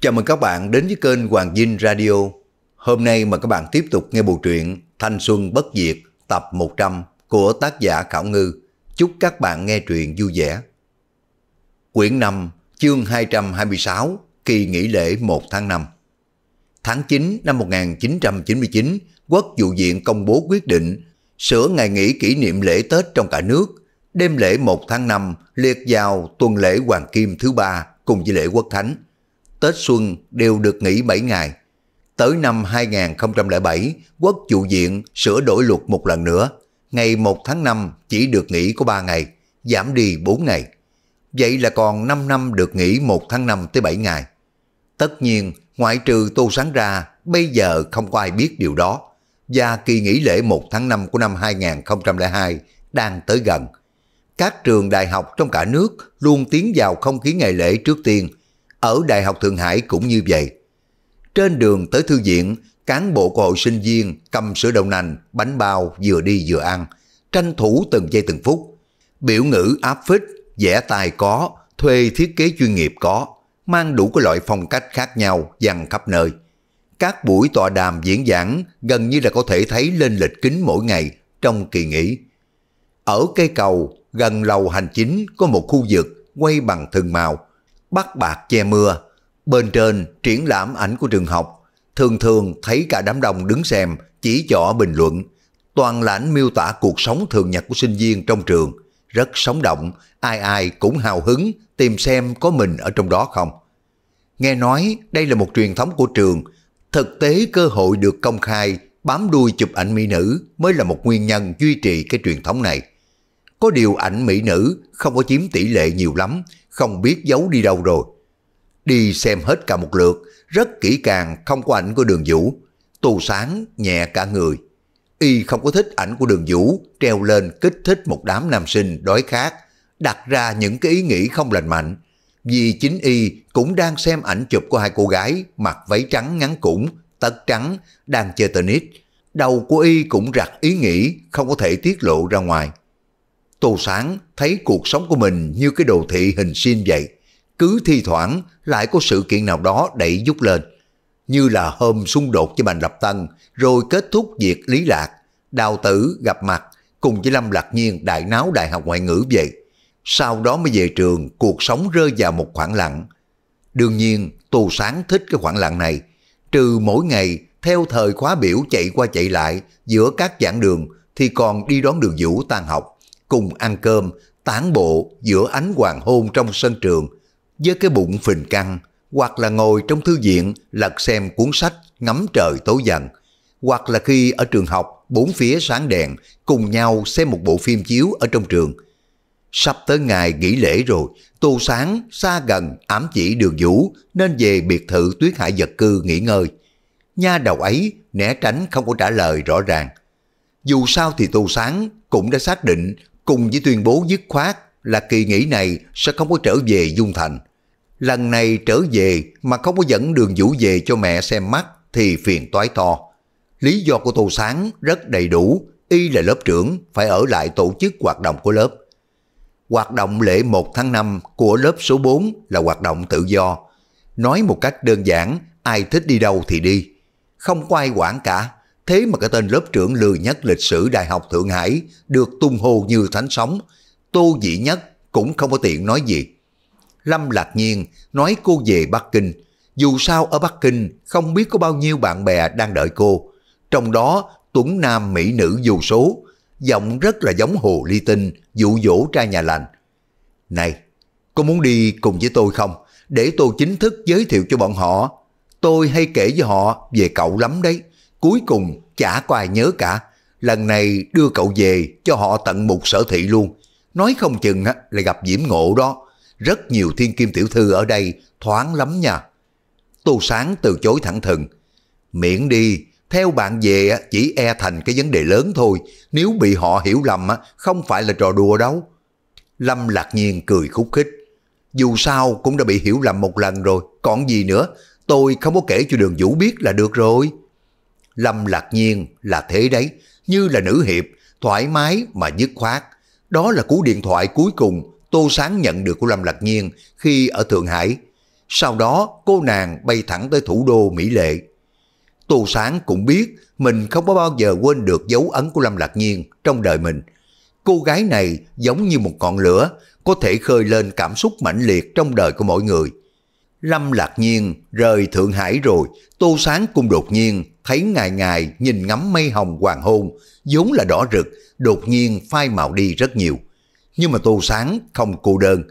Chào mừng các bạn đến với kênh Hoàng Vinh Radio. Hôm nay mà các bạn tiếp tục nghe bộ truyện Thanh Xuân Bất Diệt tập 100 của tác giả Khảo Ngư. Chúc các bạn nghe truyện vui vẻ. Quyển 5, chương 226, kỳ nghỉ lễ 1 tháng 5. Tháng 9 năm 1999, Quốc vụ viện công bố quyết định sửa ngày nghỉ kỷ niệm lễ Tết trong cả nước, đêm lễ 1 tháng 5 liệt vào tuần lễ Hoàng Kim thứ ba cùng với lễ Quốc Thánh Tết xuân đều được nghỉ 7 ngày. Tới năm 2007, Quốc vụ viện sửa đổi luật một lần nữa. Ngày 1 tháng 5 chỉ được nghỉ có 3 ngày, giảm đi 4 ngày. Vậy là còn 5 năm được nghỉ 1 tháng 5 tới 7 ngày. Tất nhiên, ngoại trừ Tô Sáng ra, bây giờ không có ai biết điều đó. Và kỳ nghỉ lễ 1 tháng 5 của năm 2002 đang tới gần. Các trường đại học trong cả nước luôn tiến vào không khí ngày lễ trước tiên ở Đại học Thượng Hải cũng như vậy. Trên đường tới thư viện, cán bộ của hội sinh viên cầm sữa đậu nành, bánh bao vừa đi vừa ăn, tranh thủ từng giây từng phút. Biểu ngữ áp phích, vẽ tài có, thuê thiết kế chuyên nghiệp có, mang đủ các loại phong cách khác nhau dằn khắp nơi. Các buổi tọa đàm diễn giảng gần như là có thể thấy lên lịch kính mỗi ngày trong kỳ nghỉ. Ở cây cầu, gần lầu hành chính có một khu vực quay bằng thừng màu, bắt bạc che mưa. Bên trên triển lãm ảnh của trường học, thường thường thấy cả đám đông đứng xem, chỉ trỏ bình luận. Toàn là ảnh miêu tả cuộc sống thường nhật của sinh viên trong trường. Rất sống động, ai ai cũng hào hứng tìm xem có mình ở trong đó không. Nghe nói đây là một truyền thống của trường, thực tế cơ hội được công khai bám đuôi chụp ảnh mỹ nữ mới là một nguyên nhân duy trì cái truyền thống này. Có điều ảnh mỹ nữ không có chiếm tỷ lệ nhiều lắm, không biết giấu đi đâu rồi. Đi xem hết cả một lượt, rất kỹ càng không có ảnh của đường vũ. Tô sáng nhẹ cả người. Y không có thích ảnh của đường vũ treo lên kích thích một đám nam sinh đói khát, đặt ra những cái ý nghĩ không lành mạnh. Vì chính Y cũng đang xem ảnh chụp của hai cô gái mặc váy trắng ngắn củng, tất trắng, đang chơi tennis. Đầu của Y cũng rặt ý nghĩ không có thể tiết lộ ra ngoài. Tô Sáng thấy cuộc sống của mình như cái đồ thị hình xin vậy. Cứ thi thoảng lại có sự kiện nào đó đẩy dút lên. Như là hôm xung đột với Bành Lập Tân, rồi kết thúc việc lý lạc, đào tử gặp mặt, cùng với Lâm Lạc Nhiên đại náo đại học ngoại ngữ vậy. Sau đó mới về trường, cuộc sống rơi vào một khoảng lặng. Đương nhiên, Tô Sáng thích cái khoảng lặng này. Trừ mỗi ngày, theo thời khóa biểu chạy qua chạy lại giữa các giảng đường thì còn đi đón đường Vũ tan học cùng ăn cơm, tán bộ giữa ánh hoàng hôn trong sân trường, với cái bụng phình căng, hoặc là ngồi trong thư viện lật xem cuốn sách ngắm trời tối dần, hoặc là khi ở trường học bốn phía sáng đèn cùng nhau xem một bộ phim chiếu ở trong trường. Sắp tới ngày nghỉ lễ rồi, Tô Sáng xa gần ám chỉ đường vũ nên về biệt thự tuyết hải vật cư nghỉ ngơi. Nha đầu ấy né tránh không có trả lời rõ ràng. Dù sao thì Tô Sáng cũng đã xác định cùng với tuyên bố dứt khoát là kỳ nghỉ này sẽ không có trở về Dung Thành. Lần này trở về mà không có dẫn đường vũ về cho mẹ xem mắt thì phiền toái to. Lý do của Tô Sáng rất đầy đủ, y là lớp trưởng phải ở lại tổ chức hoạt động của lớp. Hoạt động lễ 1 tháng 5 của lớp số 4 là hoạt động tự do. Nói một cách đơn giản, ai thích đi đâu thì đi. Không có ai quản cả. Thế mà cái tên lớp trưởng lừa nhất lịch sử Đại học Thượng Hải được tung hô như thánh sóng. Tô Dĩ Nhất cũng không có tiện nói gì. Lâm Lạc Nhiên nói cô về Bắc Kinh. Dù sao ở Bắc Kinh không biết có bao nhiêu bạn bè đang đợi cô. Trong đó Tuấn Nam Mỹ nữ dù số, giọng rất là giống Hồ Ly Tinh, dụ dỗ trai nhà lành. Này, cô muốn đi cùng với tôi không? Để tôi chính thức giới thiệu cho bọn họ. Tôi hay kể với họ về cậu lắm đấy. Cuối cùng chả có ai nhớ cả. Lần này đưa cậu về cho họ tận một sở thị luôn. Nói không chừng á, lại gặp Diễm Ngộ đó. Rất nhiều thiên kim tiểu thư ở đây thoáng lắm nha. Tô Sáng từ chối thẳng thừng. Miễn đi, theo bạn về chỉ e thành cái vấn đề lớn thôi. Nếu bị họ hiểu lầm không phải là trò đùa đâu. Lâm lạc nhiên cười khúc khích. Dù sao cũng đã bị hiểu lầm một lần rồi, còn gì nữa, tôi không có kể cho đường Vũ biết là được rồi. Lâm Lạc Nhiên là thế đấy, như là nữ hiệp, thoải mái mà dứt khoát. Đó là cú điện thoại cuối cùng Tô Sáng nhận được của Lâm Lạc Nhiên khi ở Thượng Hải. Sau đó cô nàng bay thẳng tới thủ đô Mỹ Lệ. Tô Sáng cũng biết mình không có bao giờ quên được dấu ấn của Lâm Lạc Nhiên trong đời mình. Cô gái này giống như một ngọn lửa có thể khơi lên cảm xúc mãnh liệt trong đời của mỗi người. Lâm Lạc Nhiên rời Thượng Hải rồi, Tô Sáng cũng đột nhiên thấy ngày ngày nhìn ngắm mây hồng hoàng hôn, vốn là đỏ rực, đột nhiên phai màu đi rất nhiều. Nhưng mà Tô Sáng không cô đơn.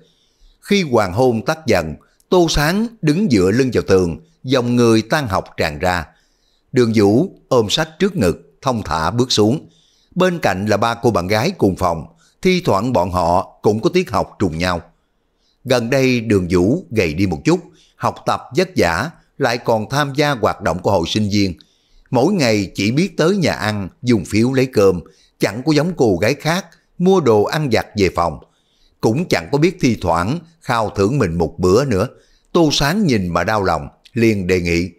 Khi hoàng hôn tắt dần, Tô Sáng đứng dựa lưng vào tường, dòng người tan học tràn ra. Đường Vũ ôm sách trước ngực, thông thả bước xuống. Bên cạnh là ba cô bạn gái cùng phòng, thi thoảng bọn họ cũng có tiết học trùng nhau. Gần đây đường Vũ gầy đi một chút, học tập vất vả, lại còn tham gia hoạt động của hội sinh viên, mỗi ngày chỉ biết tới nhà ăn, dùng phiếu lấy cơm, chẳng có giống cô gái khác, mua đồ ăn giặt về phòng. Cũng chẳng có biết thi thoảng khao thưởng mình một bữa nữa. Tô Sáng nhìn mà đau lòng, liền đề nghị.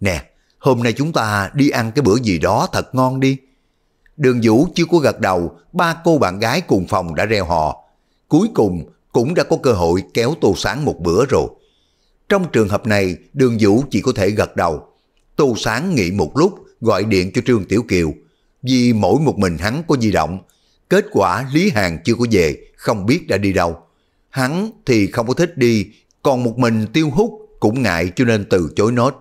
Nè, hôm nay chúng ta đi ăn cái bữa gì đó thật ngon đi. Đường Vũ chưa có gật đầu, ba cô bạn gái cùng phòng đã reo hò. Cuối cùng cũng đã có cơ hội kéo Tô Sáng một bữa rồi. Trong trường hợp này, Đường Vũ chỉ có thể gật đầu. Tô Sáng nghỉ một lúc gọi điện cho Trương Tiểu Kiều, vì mỗi một mình hắn có di động, kết quả Lý Hàng chưa có về, không biết đã đi đâu. Hắn thì không có thích đi, còn một mình tiêu hút cũng ngại cho nên từ chối nốt.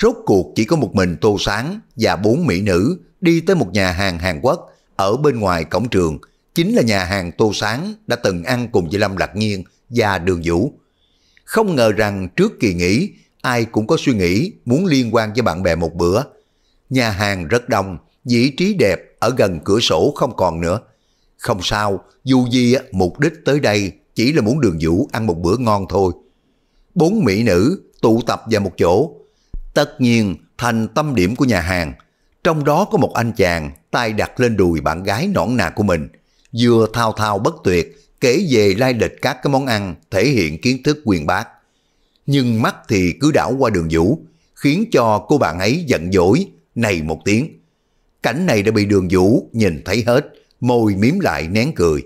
Rốt cuộc chỉ có một mình Tô Sáng và bốn mỹ nữ đi tới một nhà hàng Hàn Quốc ở bên ngoài cổng trường, chính là nhà hàng Tô Sáng đã từng ăn cùng với Lâm Lạc Nhiên và Đường Vũ. Không ngờ rằng trước kỳ nghỉ, ai cũng có suy nghĩ muốn liên quan với bạn bè một bữa. Nhà hàng rất đông, vị trí đẹp ở gần cửa sổ không còn nữa. Không sao, dù gì mục đích tới đây chỉ là muốn đường vũ ăn một bữa ngon thôi. Bốn mỹ nữ tụ tập vào một chỗ. Tất nhiên thành tâm điểm của nhà hàng. Trong đó có một anh chàng tay đặt lên đùi bạn gái nõn nà của mình. Vừa thao thao bất tuyệt kể về lai lịch các cái món ăn thể hiện kiến thức quyền bác nhưng mắt thì cứ đảo qua đường Vũ, khiến cho cô bạn ấy giận dỗi, này một tiếng. Cảnh này đã bị đường Vũ nhìn thấy hết, môi miếm lại nén cười,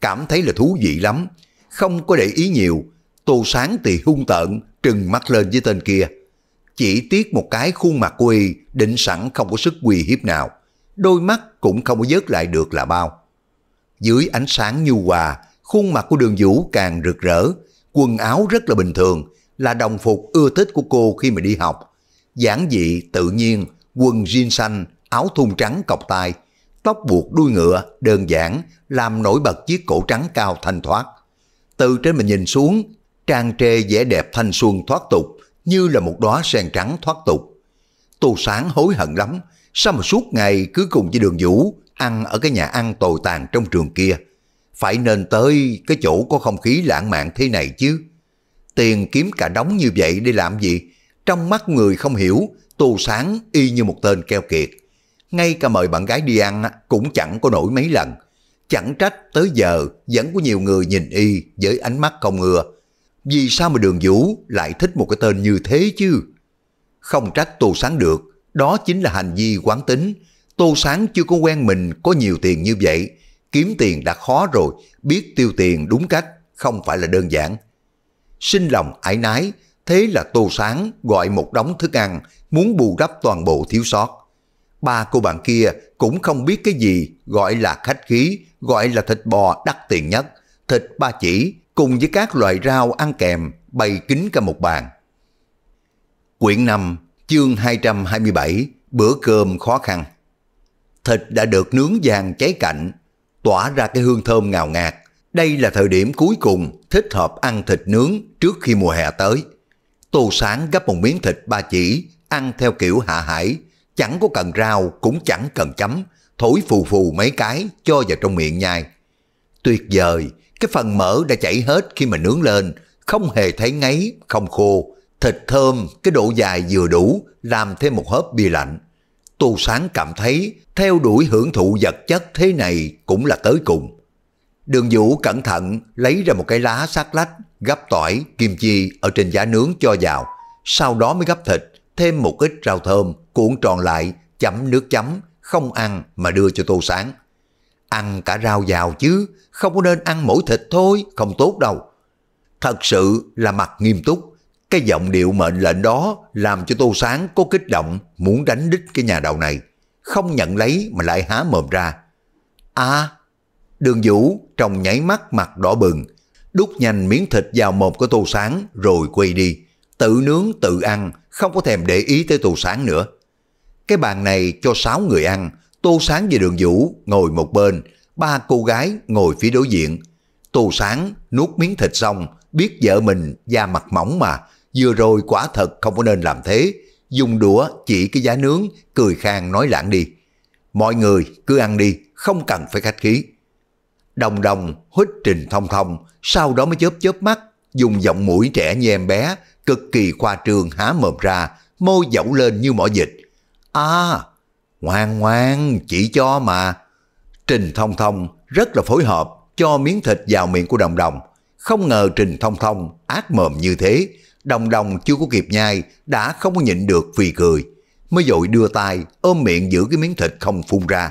cảm thấy là thú vị lắm, không có để ý nhiều, tô sáng thì hung tợn, trừng mắt lên với tên kia. Chỉ tiếc một cái khuôn mặt quỳ định sẵn không có sức quỳ hiếp nào, đôi mắt cũng không có vớt lại được là bao. Dưới ánh sáng nhu hòa, khuôn mặt của đường Vũ càng rực rỡ, quần áo rất là bình thường, là đồng phục ưa thích của cô khi mà đi học. Giản dị, tự nhiên, quần jean xanh, áo thun trắng cọc tai, tóc buộc đuôi ngựa, đơn giản, làm nổi bật chiếc cổ trắng cao thanh thoát. Từ trên mình nhìn xuống, trang trề vẻ đẹp thanh xuân thoát tục, như là một đóa sen trắng thoát tục. Tô Sáng hối hận lắm, sao mà suốt ngày cứ cùng với đường vũ ăn ở cái nhà ăn tồi tàn trong trường kia. Phải nên tới cái chỗ có không khí lãng mạn thế này chứ tiền kiếm cả đống như vậy để làm gì? Trong mắt người không hiểu, Tô Sáng y như một tên keo kiệt. Ngay cả mời bạn gái đi ăn cũng chẳng có nổi mấy lần. Chẳng trách tới giờ vẫn có nhiều người nhìn y với ánh mắt không ngừa. Vì sao mà đường vũ lại thích một cái tên như thế chứ? Không trách Tô Sáng được, đó chính là hành vi quán tính. Tô Sáng chưa có quen mình có nhiều tiền như vậy. Kiếm tiền đã khó rồi, biết tiêu tiền đúng cách không phải là đơn giản sinh lòng ái nái, thế là Tô Sáng gọi một đống thức ăn, muốn bù đắp toàn bộ thiếu sót. Ba cô bạn kia cũng không biết cái gì gọi là khách khí, gọi là thịt bò đắt tiền nhất, thịt ba chỉ cùng với các loại rau ăn kèm bày kín cả một bàn. Quyển 5, chương 227, bữa cơm khó khăn. Thịt đã được nướng vàng cháy cạnh, tỏa ra cái hương thơm ngào ngạt, đây là thời điểm cuối cùng thích hợp ăn thịt nướng trước khi mùa hè tới. Tô Sáng gấp một miếng thịt ba chỉ, ăn theo kiểu hạ hải, chẳng có cần rau cũng chẳng cần chấm, thổi phù phù mấy cái cho vào trong miệng nhai. Tuyệt vời, cái phần mỡ đã chảy hết khi mà nướng lên, không hề thấy ngấy, không khô, thịt thơm, cái độ dài vừa đủ, làm thêm một hớp bia lạnh. Tô Sáng cảm thấy theo đuổi hưởng thụ vật chất thế này cũng là tới cùng. Đường Vũ cẩn thận lấy ra một cái lá sát lách, gấp tỏi, kim chi ở trên giá nướng cho vào, sau đó mới gấp thịt, thêm một ít rau thơm, cuộn tròn lại, chấm nước chấm, không ăn mà đưa cho Tô Sáng. Ăn cả rau vào chứ, không có nên ăn mỗi thịt thôi, không tốt đâu. Thật sự là mặt nghiêm túc, cái giọng điệu mệnh lệnh đó làm cho Tô Sáng có kích động muốn đánh đích cái nhà đầu này, không nhận lấy mà lại há mồm ra. a à, Đường Vũ trong nháy mắt mặt đỏ bừng, đút nhanh miếng thịt vào mồm của Tô Sáng rồi quay đi. Tự nướng tự ăn, không có thèm để ý tới Tô Sáng nữa. Cái bàn này cho 6 người ăn, Tô Sáng và Đường Vũ ngồi một bên, ba cô gái ngồi phía đối diện. Tô Sáng nuốt miếng thịt xong, biết vợ mình da mặt mỏng mà, vừa rồi quả thật không có nên làm thế. Dùng đũa chỉ cái giá nướng, cười khang nói lãng đi. Mọi người cứ ăn đi, không cần phải khách khí. Đồng đồng hít trình thông thông, sau đó mới chớp chớp mắt, dùng giọng mũi trẻ như em bé, cực kỳ khoa trương há mồm ra, môi dẫu lên như mỏ dịch. À, ngoan ngoan, chỉ cho mà. Trình thông thông rất là phối hợp, cho miếng thịt vào miệng của đồng đồng. Không ngờ Trình thông thông ác mồm như thế, đồng đồng chưa có kịp nhai, đã không có nhịn được vì cười. Mới dội đưa tay, ôm miệng giữ cái miếng thịt không phun ra.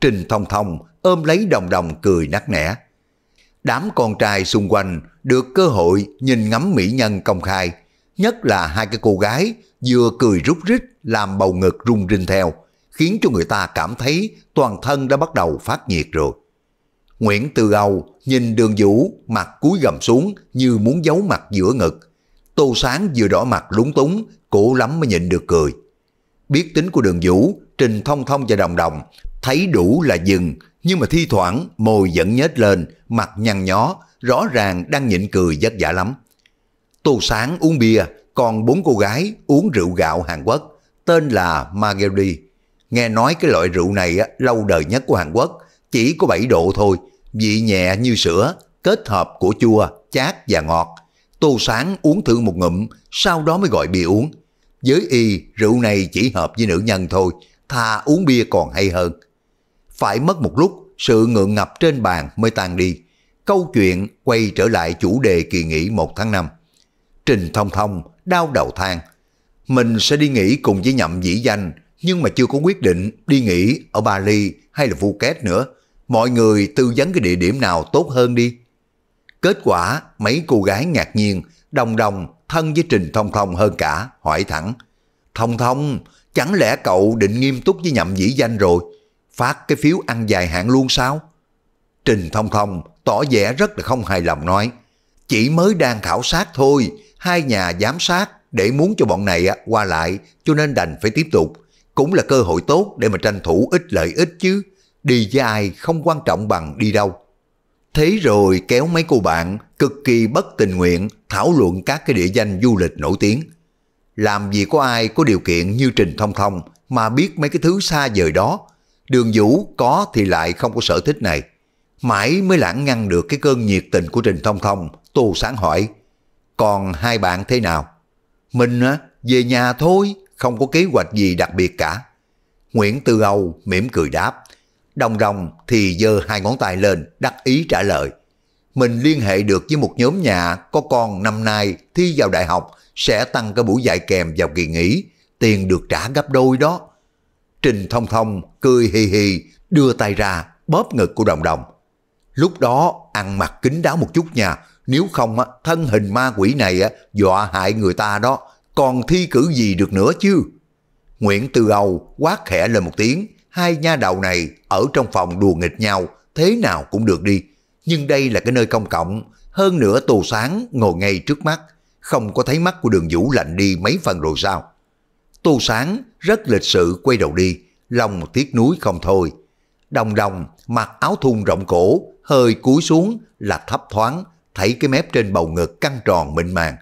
Trình thông thông ôm lấy đồng đồng cười nắc nẻ. Đám con trai xung quanh được cơ hội nhìn ngắm mỹ nhân công khai, nhất là hai cái cô gái vừa cười rút rít làm bầu ngực rung rinh theo, khiến cho người ta cảm thấy toàn thân đã bắt đầu phát nhiệt rồi. Nguyễn Tư Âu nhìn đường vũ mặt cúi gầm xuống như muốn giấu mặt giữa ngực. Tô Sáng vừa đỏ mặt lúng túng, cố lắm mới nhịn được cười. Biết tính của đường vũ, Trình Thông Thông và Đồng Đồng thấy đủ là dừng, nhưng mà thi thoảng môi vẫn nhếch lên, mặt nhăn nhó, rõ ràng đang nhịn cười vất vả lắm. Tô Sáng uống bia, còn bốn cô gái uống rượu gạo Hàn Quốc, tên là Margery. Nghe nói cái loại rượu này á, lâu đời nhất của Hàn Quốc, chỉ có 7 độ thôi, vị nhẹ như sữa, kết hợp của chua, chát và ngọt. Tô Sáng uống thử một ngụm, sau đó mới gọi bia uống giới y, rượu này chỉ hợp với nữ nhân thôi, thà uống bia còn hay hơn. Phải mất một lúc, sự ngượng ngập trên bàn mới tan đi. Câu chuyện quay trở lại chủ đề kỳ nghỉ 1 tháng 5. Trình Thông Thông đau đầu than. Mình sẽ đi nghỉ cùng với nhậm dĩ danh, nhưng mà chưa có quyết định đi nghỉ ở Bali hay là Phuket nữa. Mọi người tư vấn cái địa điểm nào tốt hơn đi. Kết quả, mấy cô gái ngạc nhiên, đồng đồng thân với Trình Thông Thông hơn cả, hỏi thẳng. Thông Thông, chẳng lẽ cậu định nghiêm túc với nhậm dĩ danh rồi, phát cái phiếu ăn dài hạn luôn sao? Trình Thông Thông tỏ vẻ rất là không hài lòng nói, chỉ mới đang khảo sát thôi, hai nhà giám sát để muốn cho bọn này qua lại cho nên đành phải tiếp tục. Cũng là cơ hội tốt để mà tranh thủ ít lợi ích chứ, đi với ai không quan trọng bằng đi đâu. Thế rồi kéo mấy cô bạn cực kỳ bất tình nguyện thảo luận các cái địa danh du lịch nổi tiếng. Làm gì có ai có điều kiện như Trình Thông Thông mà biết mấy cái thứ xa vời đó. Đường Vũ có thì lại không có sở thích này. Mãi mới lãng ngăn được cái cơn nhiệt tình của Trình Thông Thông, Tô Sáng hỏi, còn hai bạn thế nào? Mình á, về nhà thôi, không có kế hoạch gì đặc biệt cả. Nguyễn Tư Âu mỉm cười đáp, Đồng đồng thì giơ hai ngón tay lên, đắc ý trả lời. Mình liên hệ được với một nhóm nhà có con năm nay thi vào đại học sẽ tăng cái buổi dạy kèm vào kỳ nghỉ, tiền được trả gấp đôi đó. Trình Thông Thông cười hì hì, đưa tay ra, bóp ngực của đồng đồng. Lúc đó ăn mặc kín đáo một chút nha, nếu không thân hình ma quỷ này dọa hại người ta đó, còn thi cử gì được nữa chứ. Nguyễn từ Âu quát khẽ lên một tiếng, hai nha đầu này ở trong phòng đùa nghịch nhau, thế nào cũng được đi. Nhưng đây là cái nơi công cộng, hơn nữa Tô Sáng ngồi ngay trước mắt, không có thấy mắt của đường vũ lạnh đi mấy phần rồi sao. Tô Sáng rất lịch sự quay đầu đi, lòng tiếc núi không thôi. Đồng đồng mặc áo thun rộng cổ, hơi cúi xuống là thấp thoáng, thấy cái mép trên bầu ngực căng tròn mịn màng.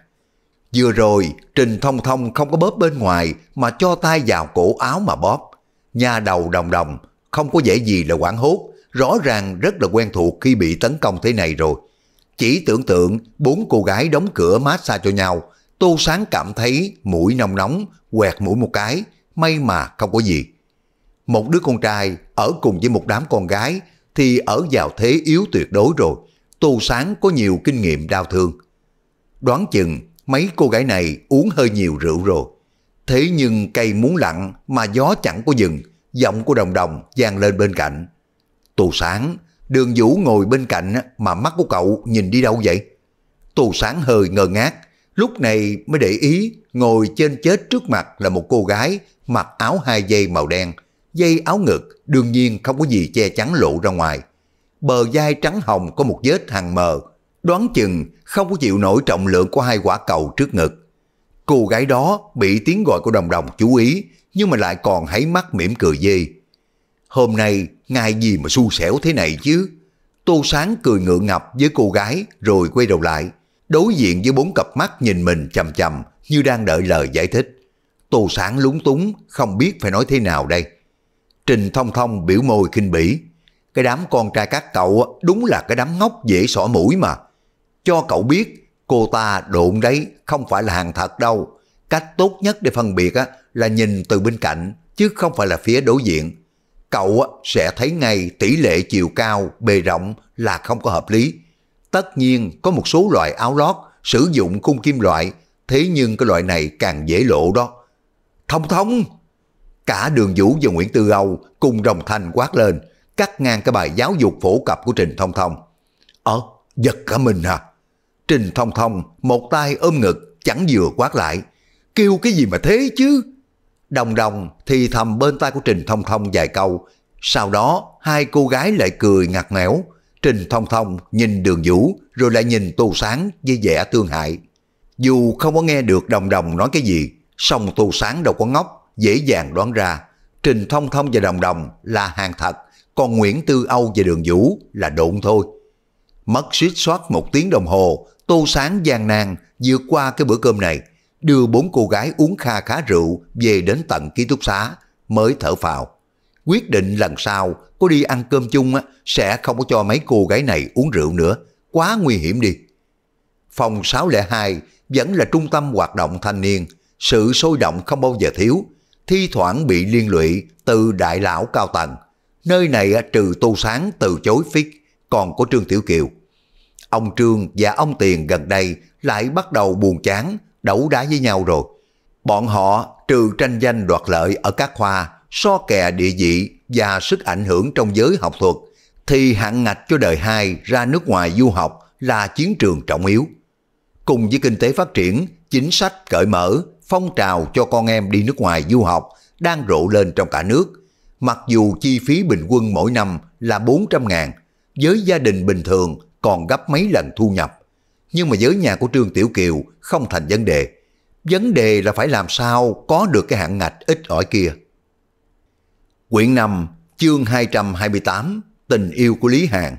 Vừa rồi, Trình Thông Thông không có bóp bên ngoài mà cho tay vào cổ áo mà bóp. Nhà đầu đồng đồng, không có dễ gì là quảng hốt, rõ ràng rất là quen thuộc khi bị tấn công thế này rồi. Chỉ tưởng tượng bốn cô gái đóng cửa massage cho nhau, Tô Sáng cảm thấy mũi nóng nóng, quẹt mũi một cái, may mà không có gì. Một đứa con trai ở cùng với một đám con gái thì ở vào thế yếu tuyệt đối rồi. Tô Sáng có nhiều kinh nghiệm đau thương. Đoán chừng mấy cô gái này uống hơi nhiều rượu rồi. Thế nhưng cây muốn lặng mà gió chẳng có dừng, giọng của đồng đồng vang lên bên cạnh. Tù sáng, đường vũ ngồi bên cạnh mà mắt của cậu nhìn đi đâu vậy? Tù sáng hơi ngơ ngác, lúc này mới để ý ngồi trên chết trước mặt là một cô gái mặc áo hai dây màu đen, dây áo ngực đương nhiên không có gì che chắn lộ ra ngoài. Bờ vai trắng hồng có một vết hàng mờ, đoán chừng không có chịu nổi trọng lượng của hai quả cầu trước ngực. Cô gái đó bị tiếng gọi của đồng đồng chú ý, nhưng mà lại còn hãy mắt mỉm cười dê. Hôm nay, ngài gì mà su xẻo thế này chứ? Tô Sáng cười ngượng ngập với cô gái rồi quay đầu lại, đối diện với bốn cặp mắt nhìn mình chầm chầm như đang đợi lời giải thích. Tô Sáng lúng túng, không biết phải nói thế nào đây. Trình Thông Thông biểu môi khinh bỉ. Cái đám con trai các cậu đúng là cái đám ngốc dễ xỏ mũi mà. Cho cậu biết, Cô ta độn đấy, không phải là hàng thật đâu. Cách tốt nhất để phân biệt á, là nhìn từ bên cạnh, chứ không phải là phía đối diện. Cậu sẽ thấy ngay tỷ lệ chiều cao, bề rộng là không có hợp lý. Tất nhiên có một số loại áo lót sử dụng khung kim loại, thế nhưng cái loại này càng dễ lộ đó. Thông thông! Cả đường vũ và Nguyễn Tư Âu cùng đồng thanh quát lên, cắt ngang cái bài giáo dục phổ cập của Trình Thông Thông. Ờ, giật cả mình hả? À? Trình Thông Thông một tay ôm ngực chẳng vừa quát lại. Kêu cái gì mà thế chứ? Đồng đồng thì thầm bên tay của Trình Thông Thông vài câu. Sau đó hai cô gái lại cười ngặt nghẽo. Trình Thông Thông nhìn đường vũ rồi lại nhìn Tu Sáng với vẻ thương hại. Dù không có nghe được đồng đồng nói cái gì, song Tu Sáng đâu có ngốc, dễ dàng đoán ra. Trình Thông Thông và đồng đồng là hàng thật, còn Nguyễn Tư Âu và đường vũ là độn thôi. Mất suýt soát một tiếng đồng hồ Tô Sáng gian nan vượt qua cái bữa cơm này, đưa bốn cô gái uống kha khá rượu về đến tận ký túc xá, mới thở phào. Quyết định lần sau có đi ăn cơm chung sẽ không có cho mấy cô gái này uống rượu nữa, quá nguy hiểm đi. Phòng 602 vẫn là trung tâm hoạt động thanh niên, sự sôi động không bao giờ thiếu, thi thoảng bị liên lụy từ đại lão cao tầng. Nơi này trừ Tô Sáng từ chối fix, còn có Trương Tiểu Kiều. Ông Trương và ông Tiền gần đây lại bắt đầu buồn chán, đấu đá với nhau rồi. Bọn họ trừ tranh danh đoạt lợi ở các khoa, so kè địa vị và sức ảnh hưởng trong giới học thuật, thì hạng ngạch cho đời hai ra nước ngoài du học là chiến trường trọng yếu. Cùng với kinh tế phát triển, chính sách cởi mở, phong trào cho con em đi nước ngoài du học đang rộ lên trong cả nước. Mặc dù chi phí bình quân mỗi năm là 400 ngàn, với gia đình bình thường còn gấp mấy lần thu nhập. Nhưng mà giới nhà của Trương Tiểu Kiều không thành vấn đề. Vấn đề là phải làm sao có được cái hạng ngạch ít ỏi kia. Quyển 5, chương 228, Tình yêu của Lý Hàng.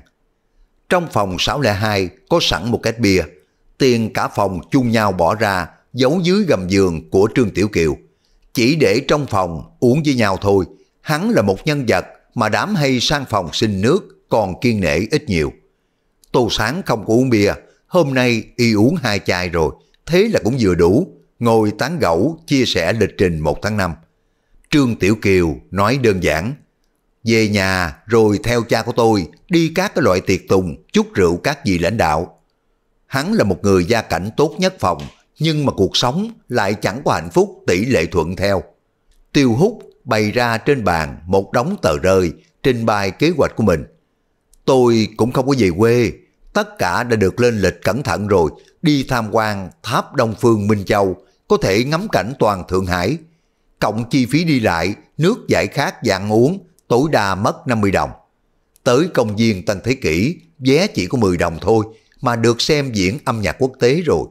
Trong phòng 602 có sẵn một cái bia, tiền cả phòng chung nhau bỏ ra giấu dưới gầm giường của Trương Tiểu Kiều. Chỉ để trong phòng uống với nhau thôi, hắn là một nhân vật mà đám hay sang phòng xin nước còn kiên nể ít nhiều. Tô Sáng không có uống bia, hôm nay y uống hai chai rồi, thế là cũng vừa đủ, ngồi tán gẫu chia sẻ lịch trình 1 tháng 5. Trương Tiểu Kiều nói đơn giản, về nhà rồi theo cha của tôi đi các cái loại tiệc tùng, chúc rượu các vị lãnh đạo. Hắn là một người gia cảnh tốt nhất phòng, nhưng mà cuộc sống lại chẳng có hạnh phúc tỷ lệ thuận theo. Tiêu húc bày ra trên bàn một đống tờ rơi, trình bày kế hoạch của mình. Tôi cũng không có về quê, tất cả đã được lên lịch cẩn thận rồi, đi tham quan tháp Đông Phương Minh Châu, có thể ngắm cảnh toàn Thượng Hải. Cộng chi phí đi lại, nước giải khát dạng uống, tối đa mất 50 đồng. Tới công viên Tân Thế Kỷ, vé chỉ có 10 đồng thôi, mà được xem diễn âm nhạc quốc tế rồi.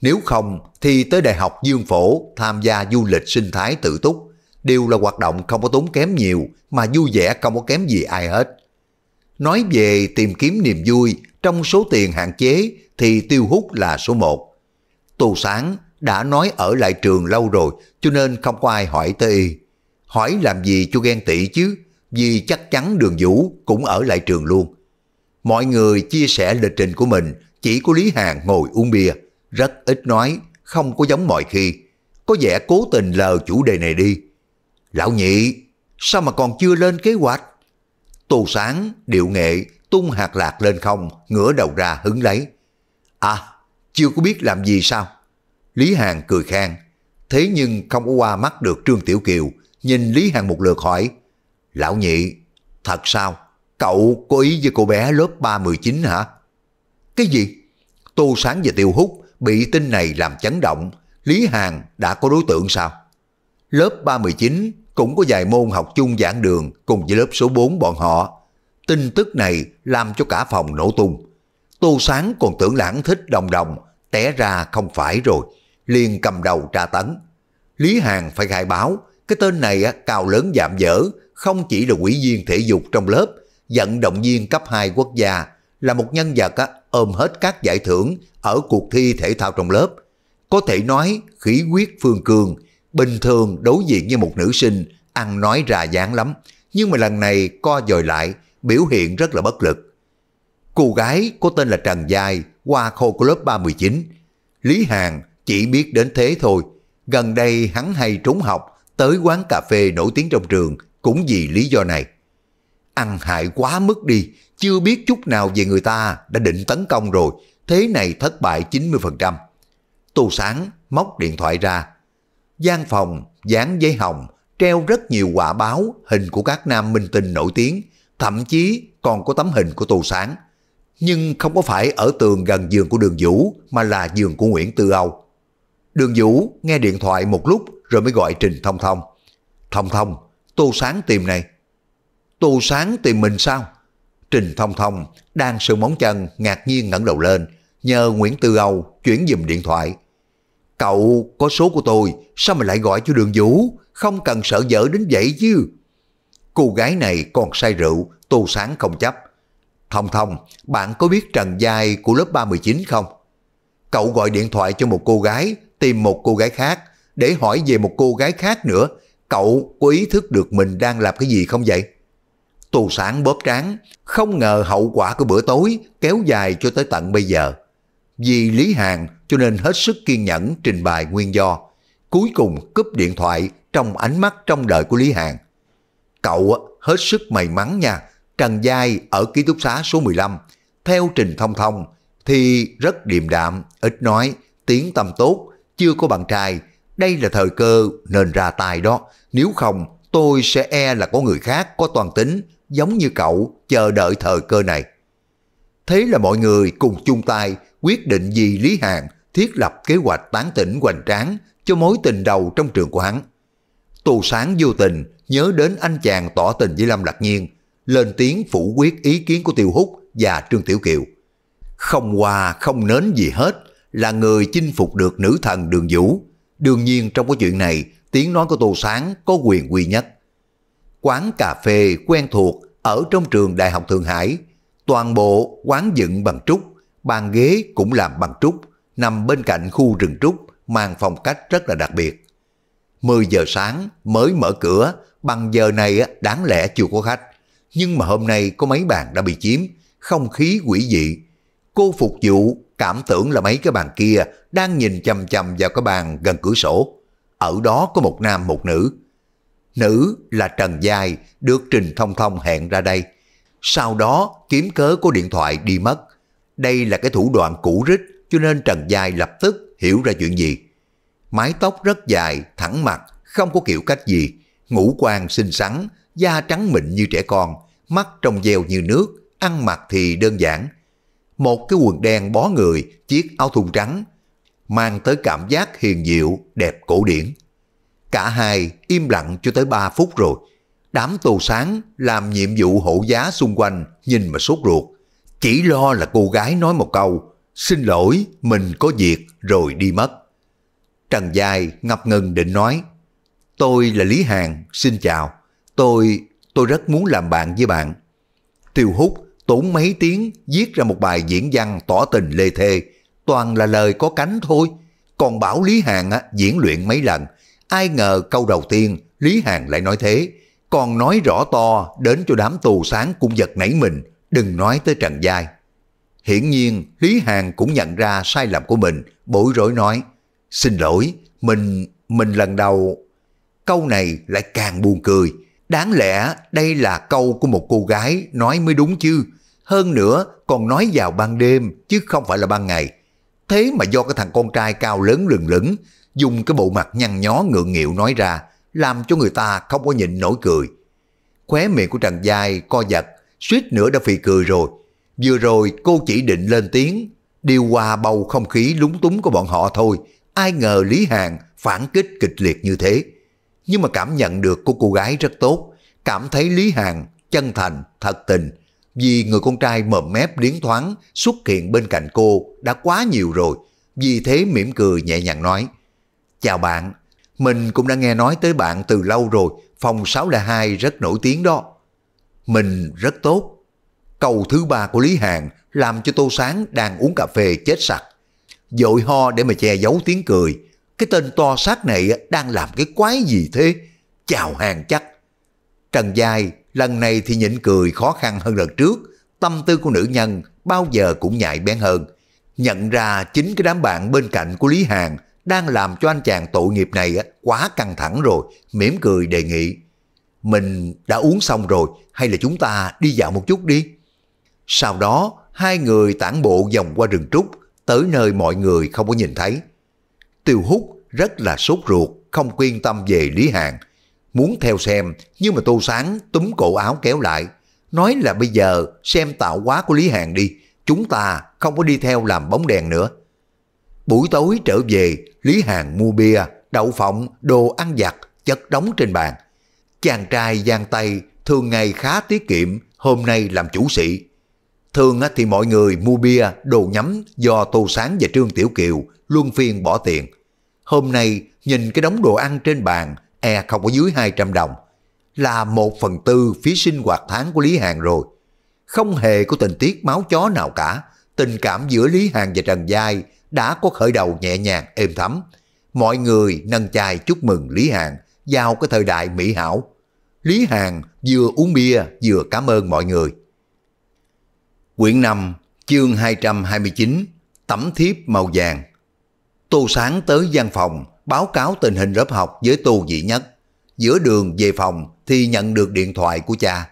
Nếu không thì tới Đại học Dương Phổ tham gia du lịch sinh thái tự túc, đều là hoạt động không có tốn kém nhiều mà vui vẻ không có kém gì ai hết. Nói về tìm kiếm niềm vui trong số tiền hạn chế thì tiêu hút là số 1. Tù Sáng đã nói ở lại trường lâu rồi cho nên không có ai hỏi tới y. Hỏi làm gì cho ghen tị chứ vì chắc chắn đường vũ cũng ở lại trường luôn. Mọi người chia sẻ lịch trình của mình chỉ có Lý Hàng ngồi uống bia rất ít nói không có giống mọi khi có vẻ cố tình lờ chủ đề này đi. Lão nhị, sao mà còn chưa lên kế hoạch? Tô Sáng, Điệu Nghệ tung hạt lạc lên không, ngửa đầu ra hứng lấy. À, chưa có biết làm gì sao? Lý Hàng cười khen, thế nhưng không có qua mắt được Trương Tiểu Kiều, nhìn Lý Hàng một lượt hỏi, Lão nhị, thật sao? Cậu có ý với cô bé lớp 319 hả? Cái gì? Tô Sáng và Tiêu Hút bị tin này làm chấn động, Lý Hàng đã có đối tượng sao? Lớp 319 cũng có vài môn học chung giảng đường cùng với lớp số 4 bọn họ. Tin tức này làm cho cả phòng nổ tung. Tô Sáng còn tưởng lãng thích đồng đồng, té ra không phải rồi, liền cầm đầu tra tấn. Lý Hàng phải khai báo, cái tên này cao lớn giảm dở, không chỉ là quỹ viên thể dục trong lớp, vận động viên cấp 2 quốc gia, là một nhân vật ôm hết các giải thưởng ở cuộc thi thể thao trong lớp. Có thể nói khí quyết phương cường Bình thường đối diện như một nữ sinh, ăn nói ra dáng lắm, nhưng mà lần này co dời lại, biểu hiện rất là bất lực. Cô gái có tên là Trần Giai, qua khô của lớp 39. Lý Hàng chỉ biết đến thế thôi, gần đây hắn hay trốn học, tới quán cà phê nổi tiếng trong trường, cũng vì lý do này. Ăn hại quá mức đi, chưa biết chút nào về người ta đã định tấn công rồi, thế này thất bại 90%. Tô Sáng móc điện thoại ra, gian phòng, dán giấy hồng, treo rất nhiều quả báo, hình của các nam minh tinh nổi tiếng, thậm chí còn có tấm hình của Tô Sáng. Nhưng không có phải ở tường gần giường của Đường Vũ mà là giường của Nguyễn Tư Âu. Đường Vũ nghe điện thoại một lúc rồi mới gọi Trình Thông Thông. Thông Thông, Tô Sáng tìm này. Tô Sáng tìm mình sao? Trình Thông Thông đang sờ móng chân ngạc nhiên ngẩng đầu lên, nhờ Nguyễn Tư Âu chuyển dùm điện thoại. Cậu có số của tôi, sao mà lại gọi cho đường vũ, không cần sợ dở đến vậy chứ. Cô gái này còn say rượu, tô sáng không chấp. Thông thông, bạn có biết trần dài của lớp 39 không? Cậu gọi điện thoại cho một cô gái, tìm một cô gái khác, để hỏi về một cô gái khác nữa. Cậu có ý thức được mình đang làm cái gì không vậy? Tô sáng bóp trán, không ngờ hậu quả của bữa tối kéo dài cho tới tận bây giờ. Vì Lý Hàng cho nên hết sức kiên nhẫn trình bày nguyên do. Cuối cùng cúp điện thoại trong ánh mắt trong đời của Lý Hàng. Cậu hết sức may mắn nha, Trần Giai ở ký túc xá số 15, theo Trình Thông Thông thì rất điềm đạm, ít nói, tiếng tâm tốt, chưa có bạn trai. Đây là thời cơ nên ra tay đó, nếu không tôi sẽ e là có người khác có toàn tính giống như cậu chờ đợi thời cơ này. Thế là mọi người cùng chung tay quyết định vì Lý Hàng thiết lập kế hoạch tán tỉnh hoành tráng cho mối tình đầu trong trường của hắn. Tô Sáng vô tình nhớ đến anh chàng tỏ tình với Lâm Lạc Nhiên, lên tiếng phủ quyết ý kiến của Tiêu Húc và Trương Tiểu Kiều. Không qua không nến gì hết là người chinh phục được nữ thần Đường Vũ. Đương nhiên trong cái chuyện này, tiếng nói của Tô Sáng có quyền quy nhất. Quán cà phê quen thuộc ở trong trường Đại học Thượng Hải, toàn bộ quán dựng bằng trúc, bàn ghế cũng làm bằng trúc, nằm bên cạnh khu rừng trúc, mang phong cách rất là đặc biệt. 10 giờ sáng mới mở cửa, bằng giờ này đáng lẽ chưa có khách. Nhưng mà hôm nay có mấy bàn đã bị chiếm, không khí quỷ dị. Cô phục vụ cảm tưởng là mấy cái bàn kia đang nhìn chầm chầm vào cái bàn gần cửa sổ. Ở đó có một nam một nữ. Nữ là Trần Giai được Trình Thông Thông hẹn ra đây. Sau đó kiếm cớ của điện thoại đi mất. Đây là cái thủ đoạn cũ rích cho nên Trần giai lập tức hiểu ra chuyện gì. Mái tóc rất dài, thẳng mặt, không có kiểu cách gì, ngũ quan xinh xắn, da trắng mịn như trẻ con, mắt trong veo như nước, ăn mặc thì đơn giản. Một cái quần đen bó người, chiếc áo thun trắng, mang tới cảm giác hiền diệu, đẹp cổ điển. Cả hai im lặng cho tới 3 phút rồi. Đám tù sáng làm nhiệm vụ hộ giá xung quanh, nhìn mà sốt ruột. Chỉ lo là cô gái nói một câu, Xin lỗi, mình có việc rồi đi mất. Trần Giai ngập ngừng định nói, tôi là Lý Hàng, xin chào. Tôi, tôi rất muốn làm bạn với bạn. Tiêu Hút tốn mấy tiếng viết ra một bài diễn văn tỏ tình lê thê, toàn là lời có cánh thôi. Còn bảo Lý Hàng diễn luyện mấy lần, ai ngờ câu đầu tiên Lý Hàng lại nói thế, còn nói rõ to đến cho đám tù sáng cũng giật nảy mình, đừng nói tới Trần Giai. Hiển nhiên Lý Hàng cũng nhận ra sai lầm của mình, bối rối nói, xin lỗi, mình, mình lần đầu. Câu này lại càng buồn cười, đáng lẽ đây là câu của một cô gái nói mới đúng chứ, hơn nữa còn nói vào ban đêm chứ không phải là ban ngày. Thế mà do cái thằng con trai cao lớn lừng lửng, dùng cái bộ mặt nhăn nhó ngượng nghịu nói ra, làm cho người ta không có nhịn nổi cười. Khóe miệng của Trần Giai co giật, suýt nữa đã phì cười rồi, Vừa rồi cô chỉ định lên tiếng, điều hòa bầu không khí lúng túng của bọn họ thôi. Ai ngờ Lý Hàng phản kích kịch liệt như thế. Nhưng mà cảm nhận được của cô gái rất tốt, cảm thấy Lý Hàng chân thành, thật tình. Vì người con trai mồm mép liến thoáng xuất hiện bên cạnh cô đã quá nhiều rồi. Vì thế mỉm cười nhẹ nhàng nói, Chào bạn, mình cũng đã nghe nói tới bạn từ lâu rồi, phòng 602 rất nổi tiếng đó. Mình rất tốt, Cầu thứ ba của Lý Hàng làm cho Tô Sáng đang uống cà phê chết sặc. Dội ho để mà che giấu tiếng cười. Cái tên to xác này đang làm cái quái gì thế? Chào hàng chắc. Trần Giai lần này thì nhịn cười khó khăn hơn lần trước. Tâm tư của nữ nhân bao giờ cũng nhạy bén hơn. Nhận ra chính cái đám bạn bên cạnh của Lý Hàng đang làm cho anh chàng tội nghiệp này quá căng thẳng rồi, mỉm cười đề nghị. Mình đã uống xong rồi, hay là chúng ta đi dạo một chút đi? Sau đó, hai người tản bộ vòng qua rừng trúc, tới nơi mọi người không có nhìn thấy. Tiêu hút rất là sốt ruột, không quan tâm về Lý hàn Muốn theo xem, nhưng mà Tô Sáng túm cổ áo kéo lại. Nói là bây giờ xem tạo hóa của Lý hàn đi, chúng ta không có đi theo làm bóng đèn nữa. Buổi tối trở về, Lý hàn mua bia, đậu phộng, đồ ăn giặt, chất đóng trên bàn. Chàng trai giang tay thường ngày khá tiết kiệm, hôm nay làm chủ sĩ, Thường thì mọi người mua bia, đồ nhắm do Tô Sáng và Trương Tiểu Kiều luôn phiên bỏ tiền. Hôm nay nhìn cái đống đồ ăn trên bàn e không có dưới 200 đồng. Là một phần tư phí sinh hoạt tháng của Lý Hàng rồi. Không hề có tình tiết máu chó nào cả. Tình cảm giữa Lý Hàng và Trần Giai đã có khởi đầu nhẹ nhàng, êm thấm. Mọi người nâng chai chúc mừng Lý Hàng vào cái thời đại mỹ hảo. Lý Hàng vừa uống bia vừa cảm ơn mọi người. Quyển 5, chương 229, Tẩm thiếp màu vàng. Tô Sáng tới gian phòng, báo cáo tình hình lớp học với Tô Dĩ Nhất. Giữa đường về phòng thì nhận được điện thoại của cha.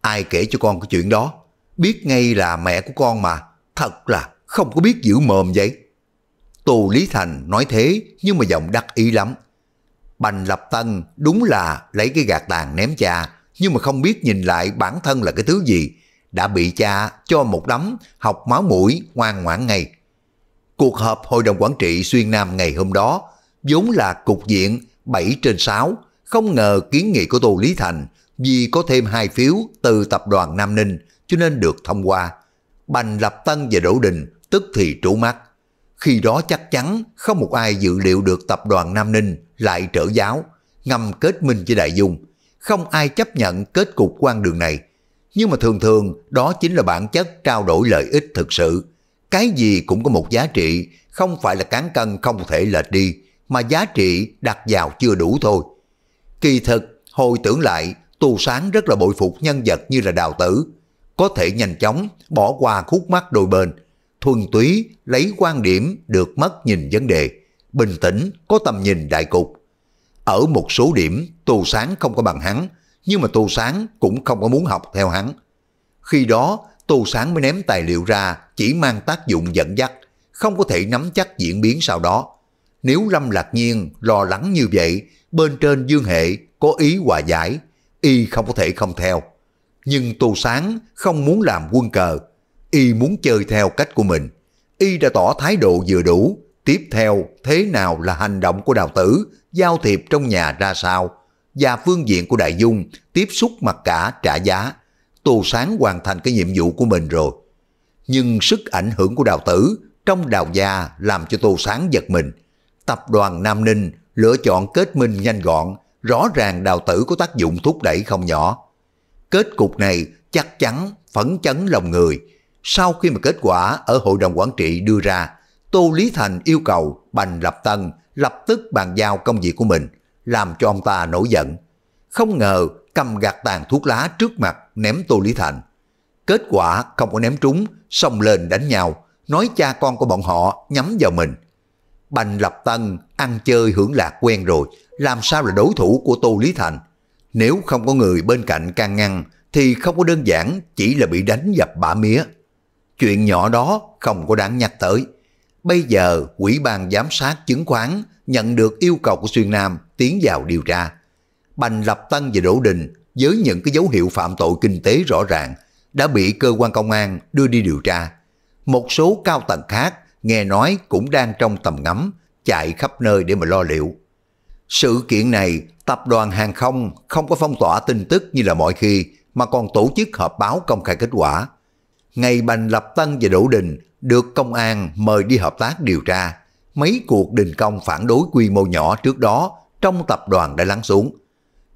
Ai kể cho con cái chuyện đó, biết ngay là mẹ của con mà, thật là không có biết giữ mồm vậy. Tô Lý Thành nói thế nhưng mà giọng đắc ý lắm. Bành Lập Tân đúng là lấy cái gạt tàn ném cha, nhưng mà không biết nhìn lại bản thân là cái thứ gì, đã bị cha cho một đấm học máu mũi ngoan ngoãn ngay. Cuộc họp Hội đồng Quản trị Xuyên Nam ngày hôm đó vốn là cục diện 7 trên 6, không ngờ kiến nghị của Tô Lý Thành vì có thêm hai phiếu từ tập đoàn Nam Ninh cho nên được thông qua. Bành Lập Tân và Đỗ Đình tức thì trố mắt. Khi đó chắc chắn không một ai dự liệu được tập đoàn Nam Ninh lại trở giáo, ngầm kết minh với Đại Dung. Không ai chấp nhận kết cục quan đường này nhưng mà thường thường đó chính là bản chất trao đổi lợi ích thực sự. Cái gì cũng có một giá trị, không phải là cán cân không thể lệch đi, mà giá trị đặt vào chưa đủ thôi. Kỳ thực, hồi tưởng lại, tu sáng rất là bội phục nhân vật như là đào tử. Có thể nhanh chóng bỏ qua khúc mắt đôi bên, thuần túy lấy quan điểm được mất nhìn vấn đề, bình tĩnh có tầm nhìn đại cục. Ở một số điểm, tu sáng không có bằng hắn, nhưng mà Tô Sáng cũng không có muốn học theo hắn. Khi đó, Tô Sáng mới ném tài liệu ra chỉ mang tác dụng dẫn dắt, không có thể nắm chắc diễn biến sau đó. Nếu Lâm Lạc Nhiên lo lắng như vậy, bên trên Dương Hệ có ý hòa giải, y không có thể không theo. Nhưng Tô Sáng không muốn làm quân cờ, y muốn chơi theo cách của mình. Y đã tỏ thái độ vừa đủ, tiếp theo thế nào là hành động của đào tử, giao thiệp trong nhà ra sao, và phương diện của Đại Dung tiếp xúc mặt cả trả giá. Tô Sáng hoàn thành cái nhiệm vụ của mình rồi. Nhưng sức ảnh hưởng của đào tử trong đào gia làm cho Tô Sáng giật mình. Tập đoàn Nam Ninh lựa chọn kết minh nhanh gọn, rõ ràng đào tử có tác dụng thúc đẩy không nhỏ. Kết cục này chắc chắn phấn chấn lòng người. Sau khi mà kết quả ở hội đồng quản trị đưa ra, Tô Lý Thành yêu cầu Bành Lập Tân lập tức bàn giao công việc của mình làm cho ông ta nổi giận. Không ngờ cầm gạt tàn thuốc lá trước mặt ném Tô Lý Thành. Kết quả không có ném trúng, xông lên đánh nhau, nói cha con của bọn họ nhắm vào mình. Bành Lập Tân ăn chơi hưởng lạc quen rồi, làm sao là đối thủ của Tô Lý Thành. Nếu không có người bên cạnh can ngăn thì không có đơn giản chỉ là bị đánh dập bả mía. Chuyện nhỏ đó không có đáng nhắc tới. Bây giờ, Quỹ ban giám sát chứng khoán nhận được yêu cầu của Xuyên Nam tiến vào điều tra. Bành Lập Tân và Đỗ Đình với những cái dấu hiệu phạm tội kinh tế rõ ràng đã bị cơ quan công an đưa đi điều tra. Một số cao tầng khác nghe nói cũng đang trong tầm ngắm, chạy khắp nơi để mà lo liệu. Sự kiện này, tập đoàn hàng không không có phong tỏa tin tức như là mọi khi mà còn tổ chức họp báo công khai kết quả. Ngày Bành Lập Tân và Đỗ Đình được công an mời đi hợp tác điều tra Mấy cuộc đình công phản đối quy mô nhỏ trước đó trong tập đoàn đã lắng xuống.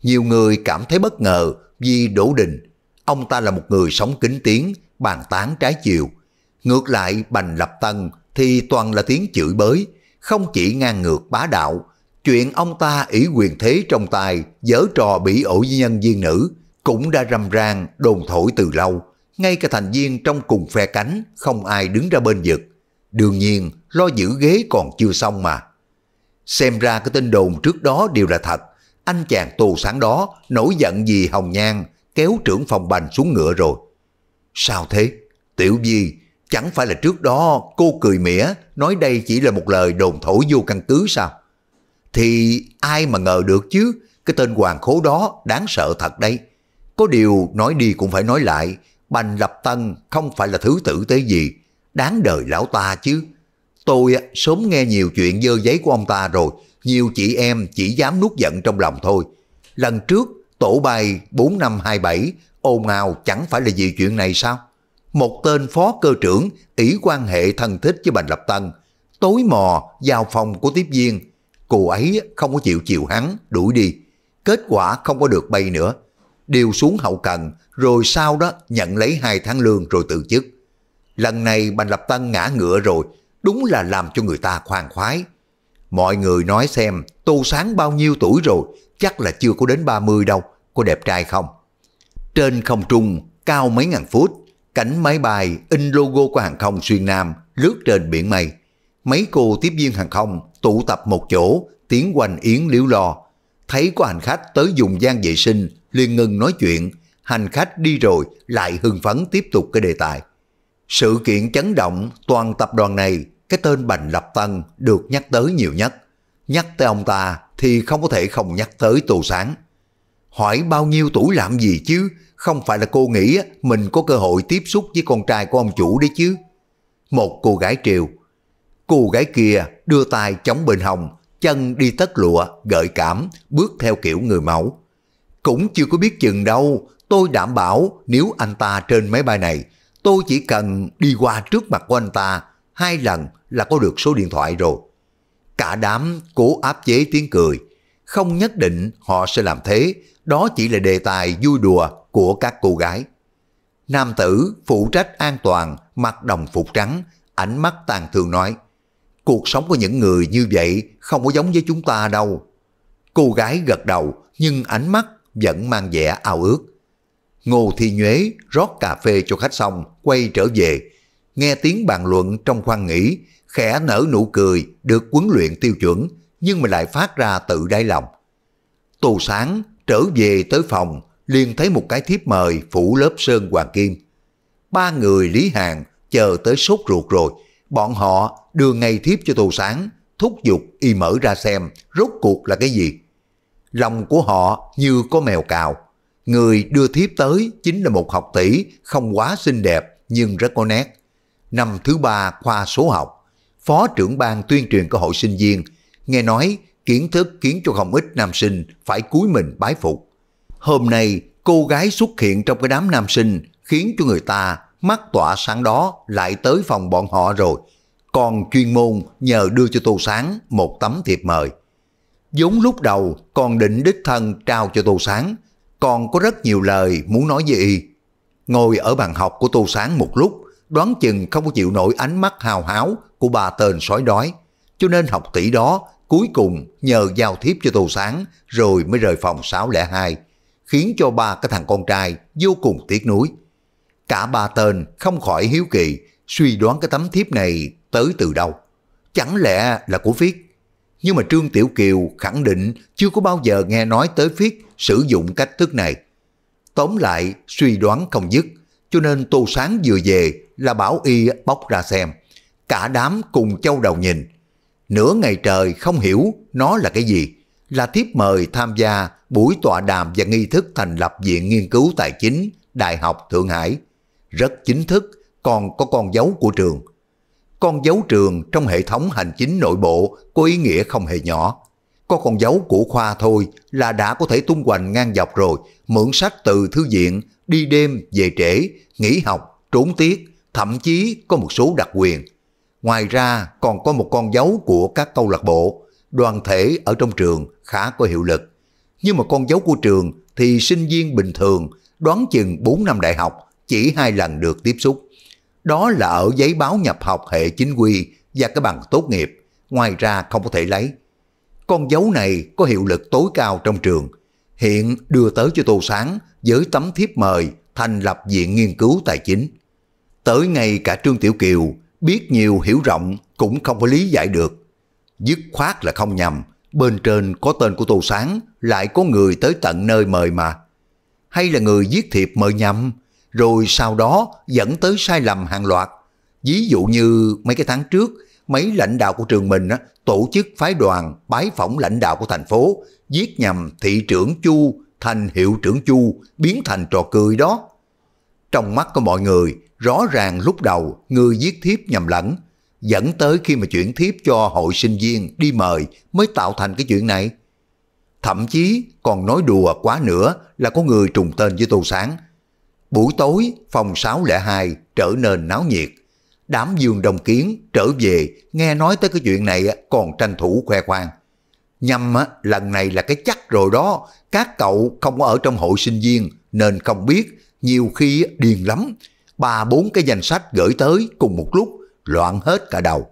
Nhiều người cảm thấy bất ngờ vì Đỗ Đình, ông ta là một người sống kính tiếng, bàn tán trái chiều. Ngược lại Bành Lập Tân thì toàn là tiếng chửi bới, không chỉ ngang ngược bá đạo, chuyện ông ta ỷ quyền thế trong tay, dở trò bị ổi với nhân viên nữ, cũng đã rầm rang đồn thổi từ lâu. Ngay cả thành viên trong cùng phe cánh, không ai đứng ra bên vực. Đương nhiên, lo giữ ghế còn chưa xong mà. Xem ra cái tin đồn trước đó đều là thật, anh chàng tù sáng đó nổi giận vì Hồng Nhan kéo trưởng phòng bành xuống ngựa rồi. Sao thế? Tiểu Di, chẳng phải là trước đó cô cười mỉa nói đây chỉ là một lời đồn thổi vô căn cứ sao? Thì ai mà ngờ được chứ, cái tên hoàng khố đó đáng sợ thật đấy. Có điều nói đi cũng phải nói lại, Bành Lập Tân không phải là thứ tử tế gì, đáng đời lão ta chứ. Tôi sớm nghe nhiều chuyện dơ giấy của ông ta rồi, nhiều chị em chỉ dám nuốt giận trong lòng thôi. Lần trước, tổ bay 4527 ồn ào chẳng phải là gì chuyện này sao? Một tên phó cơ trưởng ỷ quan hệ thân thích với Bành Lập Tân, tối mò giao phòng của tiếp viên. Cô ấy không có chịu chiều hắn, đuổi đi. Kết quả không có được bay nữa. Điều xuống hậu cần, rồi sau đó nhận lấy hai tháng lương rồi tự chức. Lần này Bành Lập Tân ngã ngựa rồi, đúng là làm cho người ta khoan khoái. Mọi người nói xem, Tô Sáng bao nhiêu tuổi rồi, chắc là chưa có đến 30 đâu, có đẹp trai không? Trên không trung, cao mấy ngàn phút, cảnh máy bay in logo của hàng không xuyên Nam lướt trên biển mây. Mấy cô tiếp viên hàng không tụ tập một chỗ, tiếng quanh yến liễu lo. Thấy có hành khách tới dùng gian vệ sinh, liền ngừng nói chuyện. Hành khách đi rồi lại hưng phấn tiếp tục cái đề tài. Sự kiện chấn động toàn tập đoàn này cái tên Bành Lập Tân được nhắc tới nhiều nhất. Nhắc tới ông ta thì không có thể không nhắc tới Tô Sáng. Hỏi bao nhiêu tuổi làm gì chứ, không phải là cô nghĩ mình có cơ hội tiếp xúc với con trai của ông chủ đấy chứ. Một cô gái triều, cô gái kia đưa tay chống bên hồng, chân đi tất lụa, gợi cảm, bước theo kiểu người mẫu. Cũng chưa có biết chừng đâu, tôi đảm bảo nếu anh ta trên máy bay này, tôi chỉ cần đi qua trước mặt của anh ta hai lần là có được số điện thoại rồi. Cả đám cố áp chế tiếng cười, không nhất định họ sẽ làm thế, đó chỉ là đề tài vui đùa của các cô gái. Nam tử phụ trách an toàn, mặc đồng phục trắng, ánh mắt tàn thương nói, cuộc sống của những người như vậy không có giống với chúng ta đâu. Cô gái gật đầu nhưng ánh mắt vẫn mang vẻ ao ước. Ngô Thi Nhuế rót cà phê cho khách xong, quay trở về, nghe tiếng bàn luận trong khoan nghỉ, khẽ nở nụ cười, được huấn luyện tiêu chuẩn, nhưng mà lại phát ra tự đáy lòng. Tù Sáng trở về tới phòng, liền thấy một cái thiếp mời phủ lớp sơn hoàng kim. Ba người Lý Hàng chờ tới sốt ruột rồi, bọn họ đưa ngay thiếp cho tù Sáng, thúc giục y mở ra xem rốt cuộc là cái gì. Lòng của họ như có mèo cào, người đưa thiếp tới chính là một học tỷ không quá xinh đẹp nhưng rất có nét năm thứ ba khoa số học, phó trưởng ban tuyên truyền của hội sinh viên, nghe nói kiến thức khiến cho không ít nam sinh phải cúi mình bái phục. Hôm nay, cô gái xuất hiện trong cái đám nam sinh khiến cho người ta mắt tỏa sáng đó lại tới phòng bọn họ rồi. Còn chuyên môn nhờ đưa cho Tô Sáng một tấm thiệp mời. Giống lúc đầu còn định đích thân trao cho Tô Sáng, còn có rất nhiều lời muốn nói gì Ngồi ở bàn học của Tô Sáng một lúc, đoán chừng không có chịu nổi ánh mắt hào háo của bà tên sói đói, cho nên học tỷ đó cuối cùng nhờ giao thiếp cho Tô Sáng rồi mới rời phòng 602, khiến cho ba cái thằng con trai vô cùng tiếc nuối. Cả ba tên không khỏi hiếu kỳ suy đoán cái tấm thiếp này tới từ đâu. Chẳng lẽ là của Viết? Nhưng mà Trương Tiểu Kiều khẳng định chưa có bao giờ nghe nói tới Viết sử dụng cách thức này. Tóm lại, suy đoán không dứt, cho nên Tô Sáng vừa về là Bảo Y bóc ra xem. Cả đám cùng châu đầu nhìn. Nửa ngày trời không hiểu nó là cái gì. Là tiếp mời tham gia buổi tọa đàm và nghi thức thành lập Viện Nghiên cứu Tài chính Đại học Thượng Hải. Rất chính thức, còn có con dấu của trường. Con dấu trường trong hệ thống hành chính nội bộ có ý nghĩa không hề nhỏ. Có con dấu của khoa thôi là đã có thể tung hoành ngang dọc rồi, mượn sách từ thư viện, đi đêm về trễ, nghỉ học, trốn tiết, thậm chí có một số đặc quyền. Ngoài ra còn có một con dấu của các câu lạc bộ, đoàn thể ở trong trường khá có hiệu lực. Nhưng mà con dấu của trường thì sinh viên bình thường đoán chừng 4 năm đại học chỉ hai lần được tiếp xúc. Đó là ở giấy báo nhập học hệ chính quy và cái bằng tốt nghiệp, ngoài ra không có thể lấy. Con dấu này có hiệu lực tối cao trong trường, hiện đưa tới cho Tô Sáng với tấm thiếp mời thành lập Viện Nghiên cứu Tài chính. Tới ngày cả Trương Tiểu Kiều biết nhiều hiểu rộng cũng không có lý giải được. Dứt khoát là không nhầm, bên trên có tên của Tô Sáng lại có người tới tận nơi mời mà. Hay là người giết thiệp mời nhầm, rồi sau đó dẫn tới sai lầm hàng loạt. Ví dụ như mấy cái tháng trước, mấy lãnh đạo của trường mình tổ chức phái đoàn bái phỏng lãnh đạo của thành phố, giết nhầm thị trưởng Chu thành hiệu trưởng Chu biến thành trò cười đó. Trong mắt của mọi người, rõ ràng lúc đầu người giết thiếp nhầm lẫn, dẫn tới khi mà chuyển thiếp cho hội sinh viên đi mời mới tạo thành cái chuyện này. Thậm chí còn nói đùa quá nữa là có người trùng tên với Tô Sáng. Buổi tối, phòng 602 trở nên náo nhiệt. Đám dương đồng kiến trở về nghe nói tới cái chuyện này còn tranh thủ khoe khoang. Nhâm á, lần này là cái chắc rồi đó, các cậu không có ở trong hội sinh viên nên không biết, nhiều khi điền lắm, ba bốn cái danh sách gửi tới cùng một lúc, loạn hết cả đầu.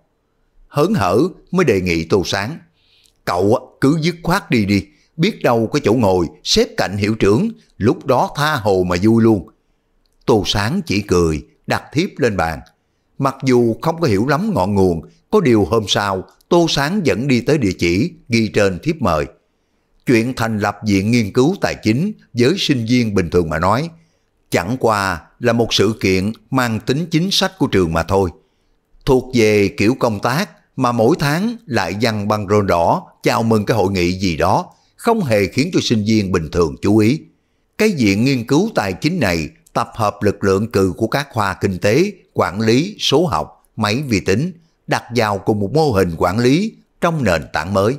Hớn hở mới đề nghị Tô Sáng, cậu á, cứ dứt khoát đi đi, biết đâu có chỗ ngồi xếp cạnh hiệu trưởng, lúc đó tha hồ mà vui luôn. Tô Sáng chỉ cười, đặt thiếp lên bàn. Mặc dù không có hiểu lắm ngọn nguồn, có điều hôm sau, Tô Sáng vẫn đi tới địa chỉ ghi trên thiếp mời. Chuyện thành lập viện nghiên cứu tài chính với sinh viên bình thường mà nói, chẳng qua là một sự kiện mang tính chính sách của trường mà thôi. Thuộc về kiểu công tác mà mỗi tháng lại dăng băng rôn đỏ chào mừng cái hội nghị gì đó, không hề khiến cho sinh viên bình thường chú ý. Cái viện nghiên cứu tài chính này tập hợp lực lượng cừ của các khoa kinh tế, quản lý, số học, máy vi tính, đặt vào cùng một mô hình quản lý trong nền tảng mới.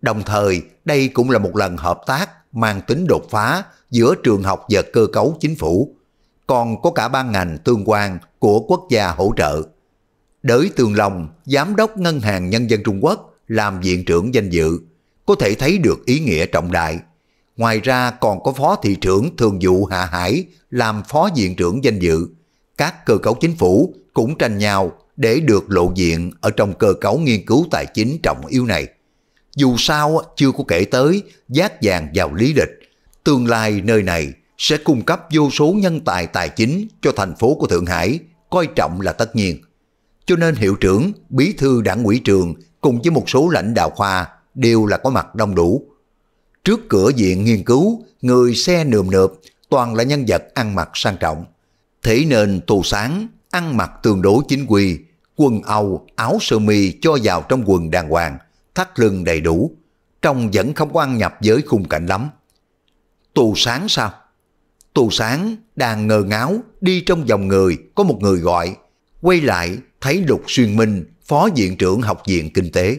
Đồng thời, đây cũng là một lần hợp tác mang tính đột phá giữa trường học và cơ cấu chính phủ, còn có cả ban ngành tương quan của quốc gia hỗ trợ. Đới Tường Long, Giám đốc Ngân hàng Nhân dân Trung Quốc, làm viện trưởng danh dự, có thể thấy được ý nghĩa trọng đại. Ngoài ra còn có Phó Thị trưởng Thường vụ Hạ Hải làm Phó Viện trưởng danh dự. Các cơ cấu chính phủ cũng tranh nhau để được lộ diện ở trong cơ cấu nghiên cứu tài chính trọng yếu này. Dù sao chưa có kể tới giác vàng vào lý lịch, tương lai nơi này sẽ cung cấp vô số nhân tài tài chính cho thành phố của Thượng Hải, coi trọng là tất nhiên. Cho nên hiệu trưởng, bí thư đảng ủy trường cùng với một số lãnh đạo khoa đều là có mặt đông đủ. Trước cửa viện nghiên cứu, người xe nườm nượp, toàn là nhân vật ăn mặc sang trọng. Thế nên Tù Sáng ăn mặc tương đối chính quy, quần âu, áo sơ mi cho vào trong quần đàng hoàng, thắt lưng đầy đủ, trông vẫn không quan nhập với khung cảnh lắm. Tù sáng sao? Tù sáng đang ngờ ngáo đi trong dòng người có một người gọi, quay lại thấy Lục Xuyên Minh, Phó Viện trưởng Học viện Kinh tế.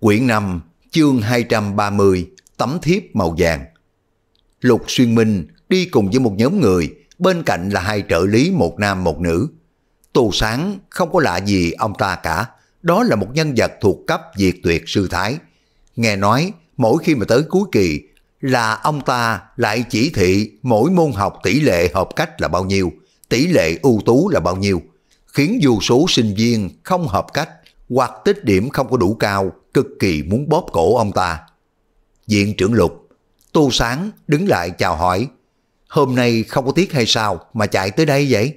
Quyển 5, chương 230, tấm thiếp màu vàng. Lục Xuyên Minh đi cùng với một nhóm người, bên cạnh là hai trợ lý một nam một nữ, Tô Sáng không có lạ gì ông ta cả, đó là một nhân vật thuộc cấp diệt tuyệt sư thái. Nghe nói, mỗi khi mà tới cuối kỳ, là ông ta lại chỉ thị mỗi môn học tỷ lệ hợp cách là bao nhiêu, tỷ lệ ưu tú là bao nhiêu, khiến dù số sinh viên không hợp cách hoặc tích điểm không có đủ cao, cực kỳ muốn bóp cổ ông ta. Diện trưởng lục, Tu Sáng đứng lại chào hỏi, hôm nay không có tiết hay sao mà chạy tới đây vậy?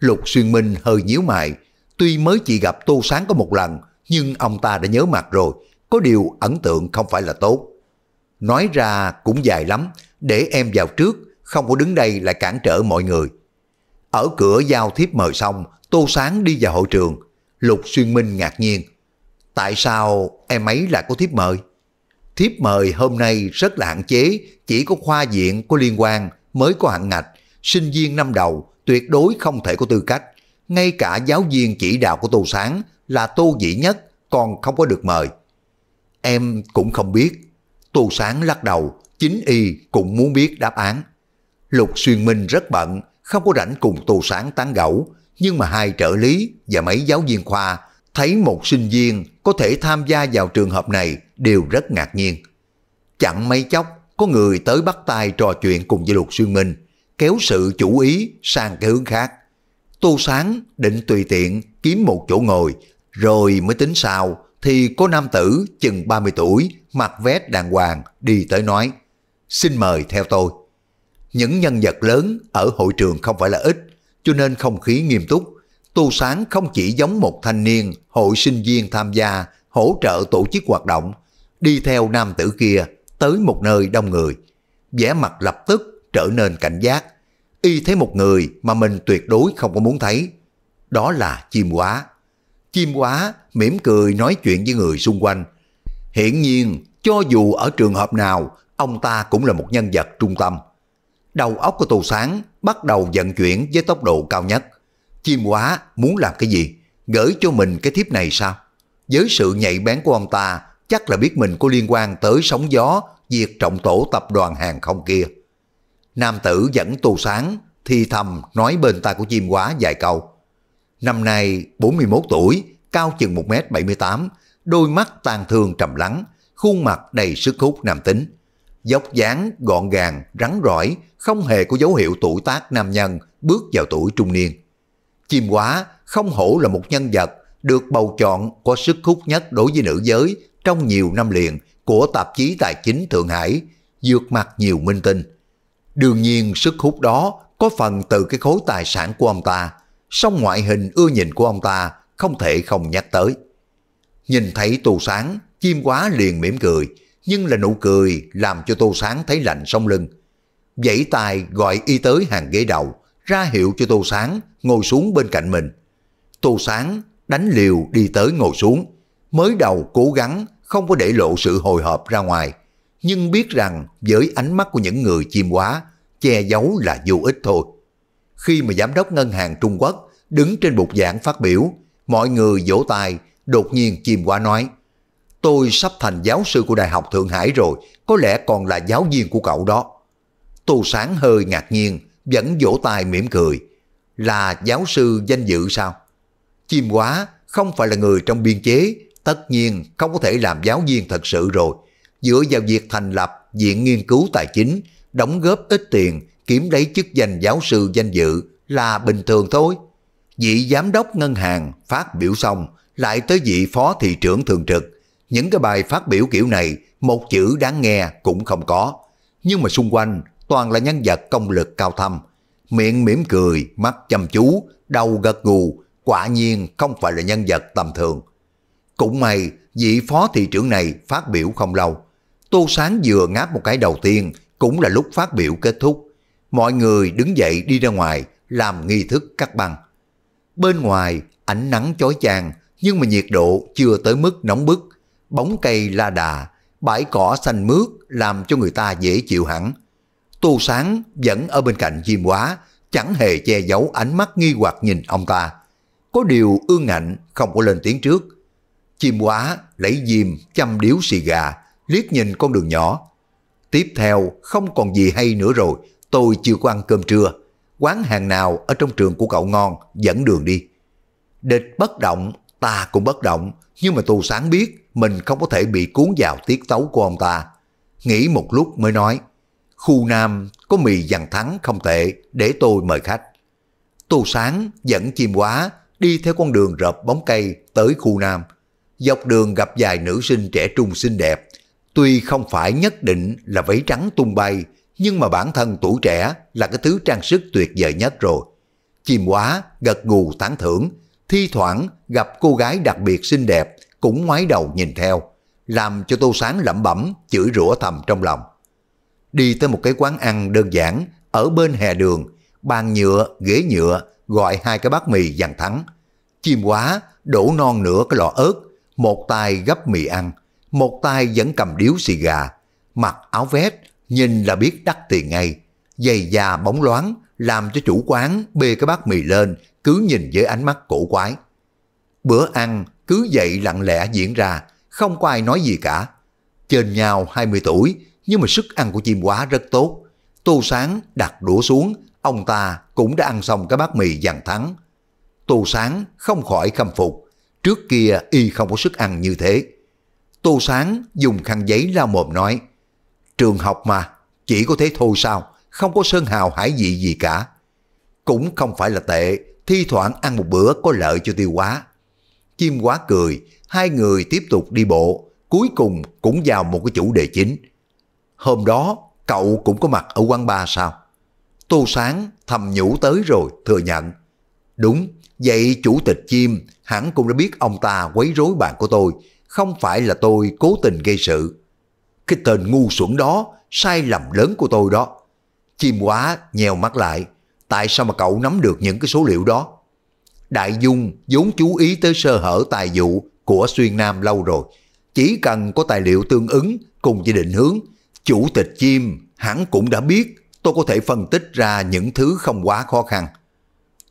Lục Xuyên Minh hơi nhíu mày, tuy mới chỉ gặp Tô Sáng có một lần, nhưng ông ta đã nhớ mặt rồi, có điều ấn tượng không phải là tốt. Nói ra cũng dài lắm, để em vào trước, không có đứng đây lại cản trở mọi người. Ở cửa giao thiếp mời xong, Tô Sáng đi vào hội trường. Lục Xuyên Minh ngạc nhiên. Tại sao em ấy lại có thiếp mời? Thiếp mời hôm nay rất là hạn chế, chỉ có khoa diện có liên quan mới có hạn ngạch. Sinh viên năm đầu tuyệt đối không thể có tư cách. Ngay cả giáo viên chỉ đạo của Tô Sáng là Tô Dĩ Nhất còn không có được mời. Em cũng không biết. Tô Sáng lắc đầu, chính y cũng muốn biết đáp án. Lục Xuyên Minh rất bận, không có rảnh cùng Tô Sáng tán gẫu, nhưng mà hai trợ lý và mấy giáo viên khoa thấy một sinh viên có thể tham gia vào trường hợp này đều rất ngạc nhiên. Chẳng mấy chốc, có người tới bắt tay trò chuyện cùng với Lục Xuyên Minh kéo sự chú ý sang cái hướng khác. Tô Sáng định tùy tiện kiếm một chỗ ngồi, rồi mới tính sao thì có nam tử chừng 30 tuổi mặc vest đàng hoàng đi tới nói xin mời theo tôi. Những nhân vật lớn ở hội trường không phải là ít cho nên không khí nghiêm túc. Tô Sáng không chỉ giống một thanh niên hội sinh viên tham gia hỗ trợ tổ chức hoạt động đi theo nam tử kia tới một nơi đông người. vẻ mặt lập tức trở nên cảnh giác. Y thấy một người mà mình tuyệt đối không có muốn thấy. Đó là chim quá. Chim quá mỉm cười nói chuyện với người xung quanh. Hiển nhiên, cho dù ở trường hợp nào, ông ta cũng là một nhân vật trung tâm. Đầu óc của Tô Sáng bắt đầu vận chuyển với tốc độ cao nhất. Chim quá muốn làm cái gì? Gửi cho mình cái thiếp này sao? Với sự nhạy bén của ông ta, chắc là biết mình có liên quan tới sóng gió, diệt trọng tổ tập đoàn hàng không kia. Nam tử dẫn tô sáng, thì thầm nói bên tai của chim quá vài câu. Năm nay 41 tuổi, cao chừng 1m78, đôi mắt tàn thương trầm lắng, khuôn mặt đầy sức hút nam tính. Dốc dáng gọn gàng, rắn rỏi, không hề có dấu hiệu tuổi tác nam nhân bước vào tuổi trung niên. Chim quá không hổ là một nhân vật được bầu chọn có sức hút nhất đối với nữ giới trong nhiều năm liền của tạp chí tài chính Thượng Hải, dược mặt nhiều minh tinh, Đương nhiên sức hút đó có phần từ cái khối tài sản của ông ta, song ngoại hình ưa nhìn của ông ta không thể không nhắc tới. Nhìn thấy Tô Sáng, chim quá liền mỉm cười, nhưng là nụ cười làm cho Tô Sáng thấy lạnh sống lưng. Dãy tài gọi y tới hàng ghế đầu, ra hiệu cho Tô Sáng ngồi xuống bên cạnh mình. Tô Sáng đánh liều đi tới ngồi xuống, mới đầu cố gắng không có để lộ sự hồi hộp ra ngoài, nhưng biết rằng với ánh mắt của những người chim quá, che giấu là vô ích thôi. Khi mà giám đốc ngân hàng Trung Quốc đứng trên bục giảng phát biểu, mọi người vỗ tay, đột nhiên chim quá nói, tôi sắp thành giáo sư của Đại học Thượng Hải rồi, có lẽ còn là giáo viên của cậu đó. Tô Sáng hơi ngạc nhiên, vẫn vỗ tay mỉm cười. Là giáo sư danh dự sao? Chim quá không phải là người trong biên chế, tất nhiên không có thể làm giáo viên thật sự rồi, dựa vào việc thành lập Viện Nghiên cứu Tài chính, đóng góp ít tiền, kiếm lấy chức danh giáo sư danh dự là bình thường thôi. Vị giám đốc ngân hàng phát biểu xong, lại tới vị phó thị trưởng thường trực. Những cái bài phát biểu kiểu này, một chữ đáng nghe cũng không có. Nhưng mà xung quanh, toàn là nhân vật công lực cao thâm. Miệng mỉm cười, mắt chăm chú, đầu gật gù, quả nhiên không phải là nhân vật tầm thường. Cũng may, vị phó thị trưởng này phát biểu không lâu, Tô Sáng vừa ngáp một cái đầu tiên, cũng là lúc phát biểu kết thúc. Mọi người đứng dậy đi ra ngoài, làm nghi thức cắt băng. Bên ngoài, ánh nắng chói chang, nhưng mà nhiệt độ chưa tới mức nóng bức. Bóng cây la đà, bãi cỏ xanh mướt làm cho người ta dễ chịu hẳn. Tô Sáng vẫn ở bên cạnh chim quá, chẳng hề che giấu ánh mắt nghi hoặc nhìn ông ta. Có điều ương ngạnh không có lên tiếng trước. Chim quá lấy diêm chăm điếu xì gà, liếc nhìn con đường nhỏ. Tiếp theo, không còn gì hay nữa rồi, tôi chưa có ăn cơm trưa. Quán hàng nào ở trong trường của cậu ngon, dẫn đường đi. Địch bất động, ta cũng bất động, nhưng mà tu sáng biết mình không có thể bị cuốn vào tiết tấu của ông ta. Nghĩ một lúc mới nói, khu nam có mì dằn thắng không tệ, để tôi mời khách. tu sáng dẫn chim quá, đi theo con đường rợp bóng cây tới khu nam. Dọc đường gặp vài nữ sinh trẻ trung xinh đẹp, Tuy không phải nhất định là váy trắng tung bay, nhưng mà bản thân tuổi trẻ là cái thứ trang sức tuyệt vời nhất rồi. Chim quá gật gù tán thưởng, thi thoảng gặp cô gái đặc biệt xinh đẹp cũng ngoái đầu nhìn theo, làm cho Tô Sáng lẩm bẩm, chửi rủa thầm trong lòng. Đi tới một cái quán ăn đơn giản ở bên hè đường, bàn nhựa, ghế nhựa, gọi hai cái bát mì dằn thắng. Chim quá đổ non nửa cái lọ ớt, một tay gấp mì ăn, một tay vẫn cầm điếu xì gà, mặc áo vest, nhìn là biết đắt tiền ngay, giày da bóng loáng, làm cho chủ quán bê cái bát mì lên, cứ nhìn với ánh mắt cổ quái. Bữa ăn cứ vậy lặng lẽ diễn ra, không có ai nói gì cả. Trên nhau 20 tuổi, nhưng mà sức ăn của chim quá rất tốt. Tô Sáng đặt đũa xuống, ông ta cũng đã ăn xong cái bát mì vàng thắng. Tô Sáng không khỏi khâm phục, trước kia y không có sức ăn như thế. Tô Sáng dùng khăn giấy lau mồm nói, trường học mà, chỉ có thế thôi sao, không có sơn hào hải vị gì cả. Cũng không phải là tệ, thi thoảng ăn một bữa có lợi cho tiêu hóa. Chim quá cười, hai người tiếp tục đi bộ, cuối cùng cũng vào một cái chủ đề chính. Hôm đó, cậu cũng có mặt ở quán ba sao? Tô Sáng thầm nhủ tới rồi, thừa nhận. Đúng, vậy chủ tịch chim hẳn cũng đã biết ông ta quấy rối bạn của tôi, không phải là tôi cố tình gây sự. Cái tên ngu xuẩn đó, sai lầm lớn của tôi đó. Chim quá nheo mắt lại, tại sao mà cậu nắm được những cái số liệu đó? Đại Dung vốn chú ý tới sơ hở tài vụ của Xuyên Nam lâu rồi. Chỉ cần có tài liệu tương ứng cùng với định hướng, chủ tịch chim hẳn cũng đã biết tôi có thể phân tích ra những thứ không quá khó khăn.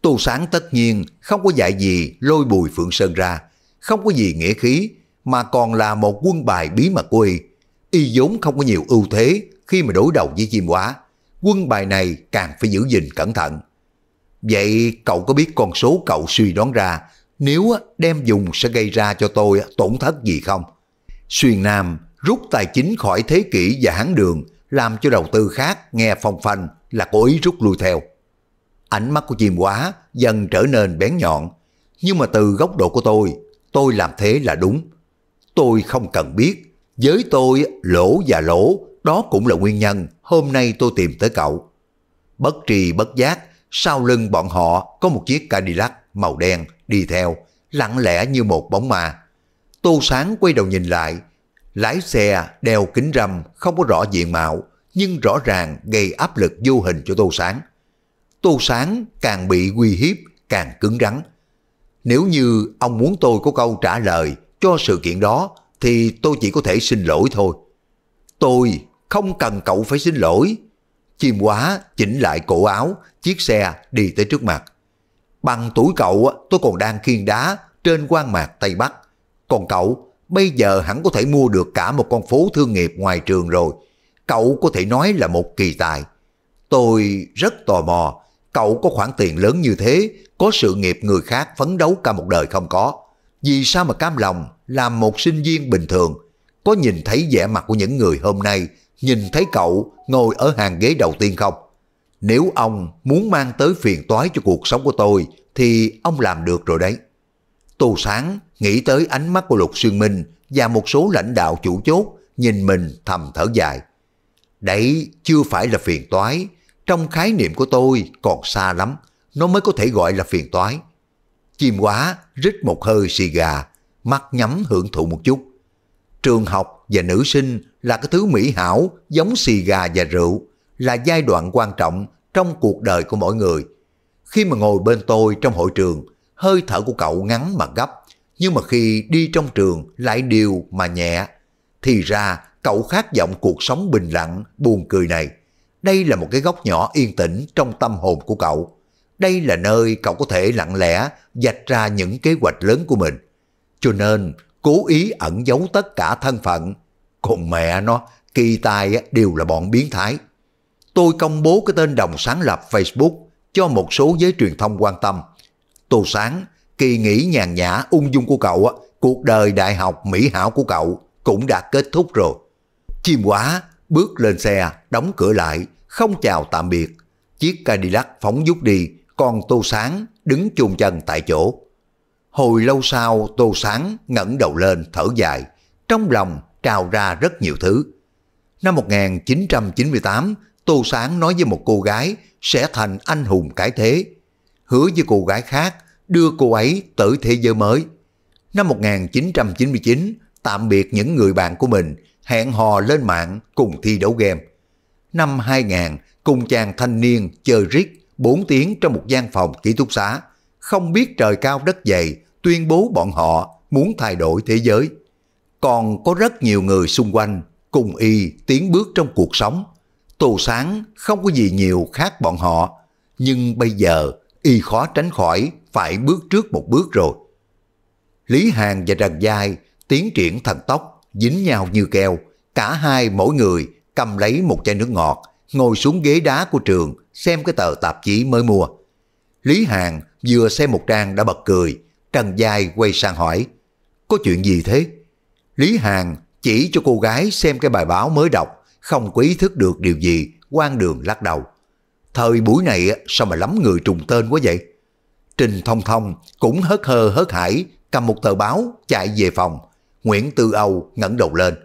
Tô Sáng tất nhiên không có dạy gì lôi Bùi Phượng Sơn ra, không có gì nghĩa khí, mà còn là một quân bài bí mật của y. Y vốn không có nhiều ưu thế khi mà đối đầu với chim quá. Quân bài này càng phải giữ gìn cẩn thận. Vậy cậu có biết con số cậu suy đoán ra nếu đem dùng sẽ gây ra cho tôi tổn thất gì không? Xuyên Nam rút tài chính khỏi thế kỷ và hán đường làm cho đầu tư khác nghe phong phanh là cố ý rút lui theo. Ánh mắt của chim quá dần trở nên bén nhọn. Nhưng mà từ góc độ của tôi, tôi làm thế là đúng. Tôi không cần biết, với tôi lỗ và lỗ, đó cũng là nguyên nhân hôm nay tôi tìm tới cậu. Bất trì bất giác, sau lưng bọn họ có một chiếc Cadillac màu đen đi theo, lặng lẽ như một bóng ma. Tô Sáng quay đầu nhìn lại, lái xe đeo kính râm không có rõ diện mạo, nhưng rõ ràng gây áp lực vô hình cho Tô Sáng. Tô Sáng càng bị uy hiếp, càng cứng rắn. Nếu như ông muốn tôi có câu trả lời cho sự kiện đó thì tôi chỉ có thể xin lỗi thôi. Tôi không cần cậu phải xin lỗi. Chim quá chỉnh lại cổ áo, chiếc xe đi tới trước mặt. Bằng tuổi cậu tôi còn đang khiên đá trên quan mạc Tây Bắc. Còn cậu bây giờ hẳn có thể mua được cả một con phố thương nghiệp ngoài trường rồi. Cậu có thể nói là một kỳ tài. Tôi rất tò mò, cậu có khoản tiền lớn như thế, có sự nghiệp người khác phấn đấu cả một đời không có vì sao mà cam lòng làm một sinh viên bình thường, có nhìn thấy vẻ mặt của những người hôm nay, nhìn thấy cậu ngồi ở hàng ghế đầu tiên không? Nếu ông muốn mang tới phiền toái cho cuộc sống của tôi thì ông làm được rồi đấy. Tô Sáng nghĩ tới ánh mắt của Lục xuyên Minh và một số lãnh đạo chủ chốt nhìn mình thầm thở dài. Đấy chưa phải là phiền toái, trong khái niệm của tôi còn xa lắm, nó mới có thể gọi là phiền toái. Chim quá rít một hơi xì gà, mắt nhắm hưởng thụ một chút. Trường học và nữ sinh là cái thứ mỹ hảo giống xì gà và rượu, là giai đoạn quan trọng trong cuộc đời của mỗi người. Khi mà ngồi bên tôi trong hội trường, hơi thở của cậu ngắn mà gấp, nhưng mà khi đi trong trường lại điều mà nhẹ. Thì ra cậu khát vọng cuộc sống bình lặng, buồn cười này. Đây là một cái góc nhỏ yên tĩnh trong tâm hồn của cậu. Đây là nơi cậu có thể lặng lẽ dạch ra những kế hoạch lớn của mình. Cho nên, cố ý ẩn giấu tất cả thân phận. Còn mẹ nó, kỳ tài đều là bọn biến thái. Tôi công bố cái tên đồng sáng lập Facebook cho một số giới truyền thông quan tâm. Tô Sáng, kỳ nghỉ nhàn nhã ung dung của cậu, cuộc đời đại học mỹ hảo của cậu cũng đã kết thúc rồi. Chim quá bước lên xe, đóng cửa lại, không chào tạm biệt. Chiếc Cadillac phóng dút đi, còn Tô Sáng đứng chôn chân tại chỗ. Hồi lâu sau Tô Sáng ngẩng đầu lên thở dài, trong lòng trào ra rất nhiều thứ. Năm 1998, Tô Sáng nói với một cô gái sẽ thành anh hùng cái thế, hứa với cô gái khác đưa cô ấy tới thế giới mới. Năm 1999, tạm biệt những người bạn của mình, hẹn hò lên mạng cùng thi đấu game. Năm 2000, cùng chàng thanh niên chơi riết 4 tiếng trong một gian phòng ký túc xá, không biết trời cao đất dày, tuyên bố bọn họ muốn thay đổi thế giới. Còn có rất nhiều người xung quanh cùng y tiến bước trong cuộc sống. Tô Sáng không có gì nhiều khác bọn họ, nhưng bây giờ y khó tránh khỏi phải bước trước một bước rồi. Lý Hàn và Trần Giai tiến triển thần tốc, dính nhau như keo, cả hai mỗi người cầm lấy một chai nước ngọt, ngồi xuống ghế đá của trường, xem cái tờ tạp chí mới mua. Lý Hàng vừa xem một trang đã bật cười, Trần Giai quay sang hỏi, có chuyện gì thế? Lý Hàng chỉ cho cô gái xem cái bài báo mới đọc, không có ý thức được điều gì, quan đường lắc đầu. Thời buổi này sao mà lắm người trùng tên quá vậy? Trình Thông Thông cũng hớt hơ hớt hải, cầm một tờ báo chạy về phòng. Nguyễn Tư Âu ngẩng đầu lên.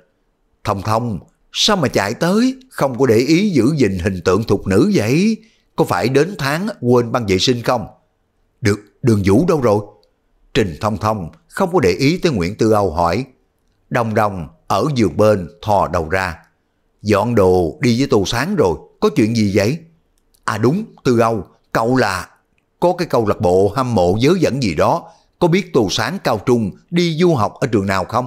Thông Thông, Sao mà chạy tới, không có để ý giữ gìn hình tượng thục nữ vậy? Có phải đến tháng quên băng vệ sinh không? Được, đường vũ đâu rồi? Trình Thông Thông không có để ý tới Nguyễn Tư Âu hỏi. Đồng đồng ở giường bên thò đầu ra. Dọn đồ đi với tù Sáng rồi, có chuyện gì vậy? À đúng, Tư Âu, cậu là... Có cái câu lạc bộ hâm mộ giới dẫn gì đó, có biết tù Sáng Cao Trung đi du học ở trường nào không?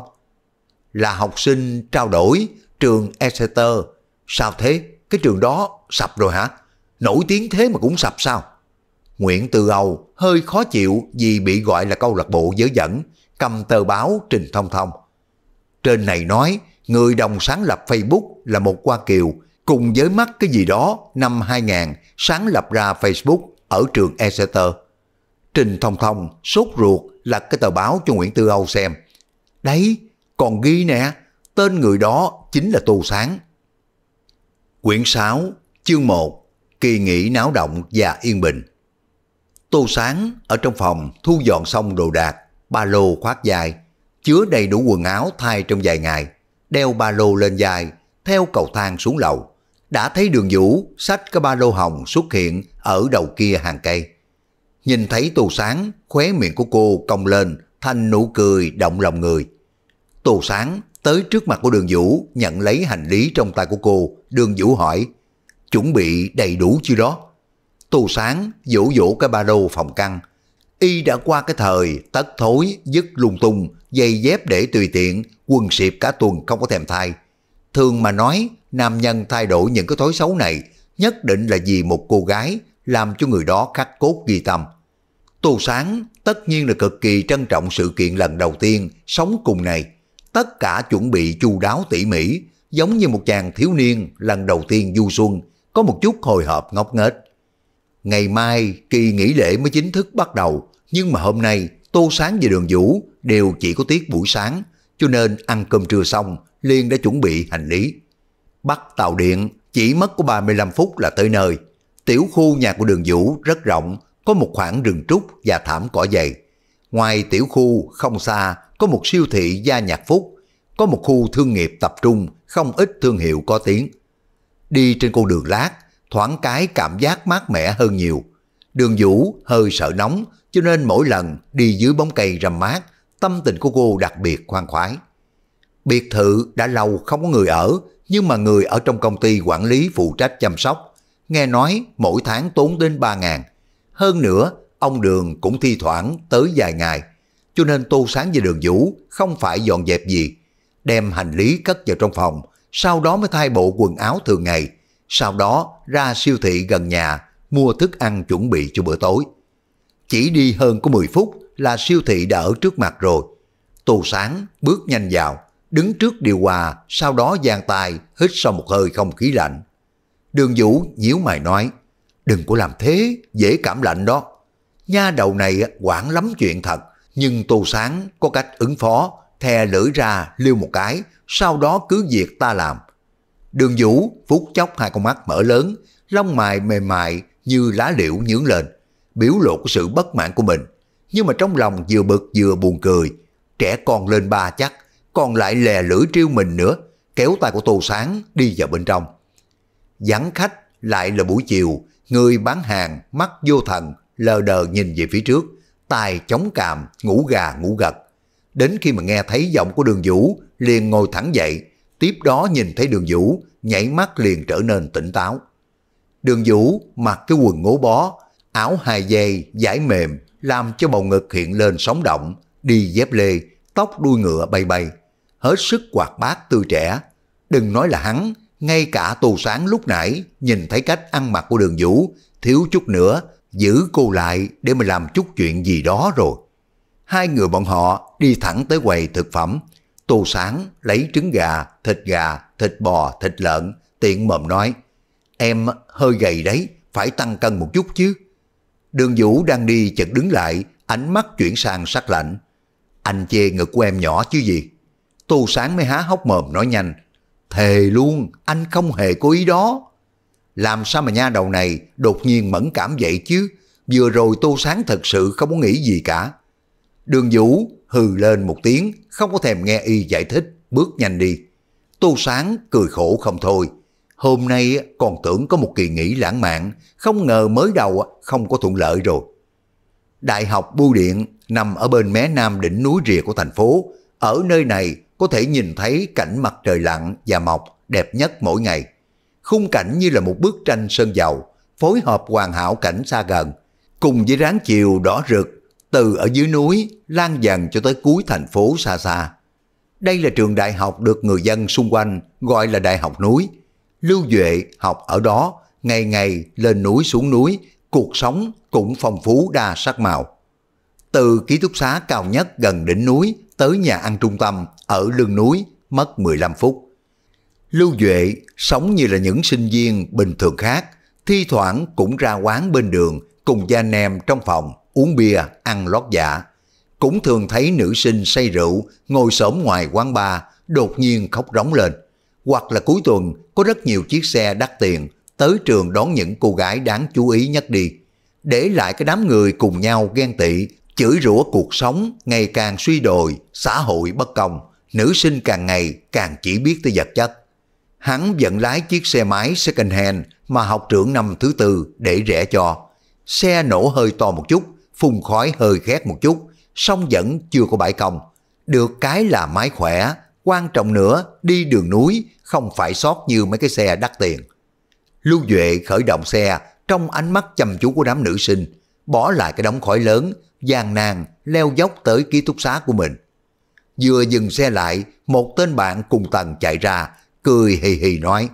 Là học sinh trao đổi trường Exeter. Sao thế? Cái trường đó sập rồi hả? Nổi tiếng thế mà cũng sập sao? Nguyễn Từ Âu hơi khó chịu vì bị gọi là câu lạc bộ giới dẫn, cầm tờ báo Trình Thông Thông. Trên này nói, người đồng sáng lập Facebook là một Hoa Kiều, cùng với mắt cái gì đó năm 2000 sáng lập ra Facebook ở trường Exeter. Trình Thông Thông sốt ruột lật cái tờ báo cho Nguyễn Tư Âu xem. Đấy, còn ghi nè, tên người đó chính là Tô Sáng. Quyển 6, chương 1, kỳ nghỉ náo động và yên bình. Tô Sáng ở trong phòng thu dọn xong đồ đạc, ba lô khoác dài, chứa đầy đủ quần áo thay trong vài ngày, đeo ba lô lên dài, theo cầu thang xuống lầu. Đã thấy đường vũ sách cái ba lô hồng xuất hiện ở đầu kia hàng cây. Nhìn thấy Tô Sáng, khóe miệng của cô cong lên, thành nụ cười động lòng người. Tô Sáng tới trước mặt của đường Vũ, nhận lấy hành lý trong tay của cô, đường Vũ hỏi, chuẩn bị đầy đủ chưa đó? Tô Sáng vỗ vỗ cái ba đô phòng căn, y đã qua cái thời tất thối, dứt lung tung, giày dép để tùy tiện, quần xịp cả tuần không có thèm thay. Thường mà nói, nam nhân thay đổi những cái thói xấu này, nhất định là vì một cô gái, làm cho người đó khắc cốt ghi tâm. Tô Sáng tất nhiên là cực kỳ trân trọng sự kiện lần đầu tiên sống cùng này tất cả chuẩn bị chu đáo tỉ mỉ, giống như một chàng thiếu niên lần đầu tiên du xuân, có một chút hồi hộp ngốc nghếch. Ngày mai kỳ nghỉ lễ mới chính thức bắt đầu, nhưng mà hôm nay Tô Sáng và Đường Vũ đều chỉ có tiết buổi sáng, cho nên ăn cơm trưa xong liền đã chuẩn bị hành lý. Bắt tàu điện chỉ mất có 35 phút là tới nơi. Tiểu khu nhà của Đường Vũ rất rộng, có một khoảng rừng trúc và thảm cỏ dày. Ngoài tiểu khu không xa có một siêu thị gia nhạc phúc, có một khu thương nghiệp tập trung không ít thương hiệu có tiếng. Đi trên con đường lát, thoáng cái cảm giác mát mẻ hơn nhiều. Đường Vũ hơi sợ nóng, cho nên mỗi lần đi dưới bóng cây rầm mát, tâm tình của cô đặc biệt khoan khoái. Biệt thự đã lâu không có người ở, nhưng mà người ở trong công ty quản lý phụ trách chăm sóc, nghe nói mỗi tháng tốn đến 3 ngàn. Hơn nữa, ông Đường cũng thi thoảng tới vài ngày cho nên Tô Sáng với Đường Vũ không phải dọn dẹp gì, đem hành lý cất vào trong phòng, sau đó mới thay bộ quần áo thường ngày, sau đó ra siêu thị gần nhà mua thức ăn chuẩn bị cho bữa tối. Chỉ đi hơn có 10 phút là siêu thị đã ở trước mặt rồi. Tô Sáng bước nhanh vào, đứng trước điều hòa, sau đó giang tay hít sâu một hơi không khí lạnh. Đường Vũ nhíu mày nói, đừng có làm thế, dễ cảm lạnh đó. Nha đầu này quản lắm chuyện thật, nhưng Tô Sáng có cách ứng phó, thè lưỡi ra liêu một cái, sau đó cứ việc ta làm. Đường Vũ phút chốc hai con mắt mở lớn, lông mài mềm mại như lá liễu nhướng lên, biểu lộ của sự bất mãn của mình. Nhưng mà trong lòng vừa bực vừa buồn cười, trẻ con lên ba chắc, còn lại lè lưỡi triêu mình nữa, kéo tay của Tô Sáng đi vào bên trong. Vắng khách lại là buổi chiều, người bán hàng mắt vô thần, lờ đờ nhìn về phía trước, tài chống càm, ngủ gà ngủ gật. Đến khi mà nghe thấy giọng của đường vũ, liền ngồi thẳng dậy, tiếp đó nhìn thấy đường vũ, nhảy mắt liền trở nên tỉnh táo. Đường vũ mặc cái quần ngố bó, áo hai dây, giải mềm, làm cho bầu ngực hiện lên sóng động, đi dép lê, tóc đuôi ngựa bay bay, hết sức quạt bát tươi trẻ. Đừng nói là hắn, ngay cả tù sáng lúc nãy nhìn thấy cách ăn mặc của đường vũ, thiếu chút nữa giữ cô lại để mà làm chút chuyện gì đó rồi. Hai người bọn họ đi thẳng tới quầy thực phẩm, tô sáng lấy trứng gà, thịt gà, thịt bò, thịt lợn, tiện mồm nói, em hơi gầy đấy, phải tăng cân một chút chứ. Đường Vũ đang đi chợt đứng lại, ánh mắt chuyển sang sắc lạnh. Anh chê ngực của em nhỏ chứ gì? Tô sáng mới há hốc mồm nói nhanh, thề luôn, anh không hề có ý đó. Làm sao mà nha đầu này đột nhiên mẫn cảm vậy chứ? Vừa rồi Tô Sáng thật sự không có nghĩ gì cả. Đường Vũ hừ lên một tiếng, không có thèm nghe y giải thích, bước nhanh đi. Tô Sáng cười khổ không thôi. Hôm nay còn tưởng có một kỳ nghỉ lãng mạn, không ngờ mới đầu không có thuận lợi rồi. Đại học Bưu Điện nằm ở bên mé nam đỉnh núi rìa của thành phố. Ở nơi này có thể nhìn thấy cảnh mặt trời lặn và mọc đẹp nhất mỗi ngày khung cảnh như là một bức tranh sơn dầu, phối hợp hoàn hảo cảnh xa gần, cùng với ráng chiều đỏ rực, từ ở dưới núi lan dần cho tới cuối thành phố xa xa. Đây là trường đại học được người dân xung quanh gọi là đại học núi. Lưu Duệ học ở đó, ngày ngày lên núi xuống núi, cuộc sống cũng phong phú đa sắc màu. Từ ký túc xá cao nhất gần đỉnh núi tới nhà ăn trung tâm ở lưng núi mất 15 phút. Lưu Duệ sống như là những sinh viên bình thường khác, thi thoảng cũng ra quán bên đường cùng gia anh em trong phòng uống bia, ăn lót dạ. Cũng thường thấy nữ sinh say rượu ngồi sớm ngoài quán bar đột nhiên khóc rống lên. Hoặc là cuối tuần có rất nhiều chiếc xe đắt tiền tới trường đón những cô gái đáng chú ý nhất đi. Để lại cái đám người cùng nhau ghen tị, chửi rủa cuộc sống ngày càng suy đồi, xã hội bất công, nữ sinh càng ngày càng chỉ biết tới vật chất hắn dẫn lái chiếc xe máy second hand mà học trưởng năm thứ tư để rẻ cho. Xe nổ hơi to một chút, phun khói hơi khét một chút, song vẫn chưa có bãi công. Được cái là máy khỏe, quan trọng nữa đi đường núi không phải sót như mấy cái xe đắt tiền. Lưu Duệ khởi động xe trong ánh mắt chăm chú của đám nữ sinh, bỏ lại cái đống khói lớn, gian nan leo dốc tới ký túc xá của mình. Vừa dừng xe lại, một tên bạn cùng tầng chạy ra, cười hì hì nói,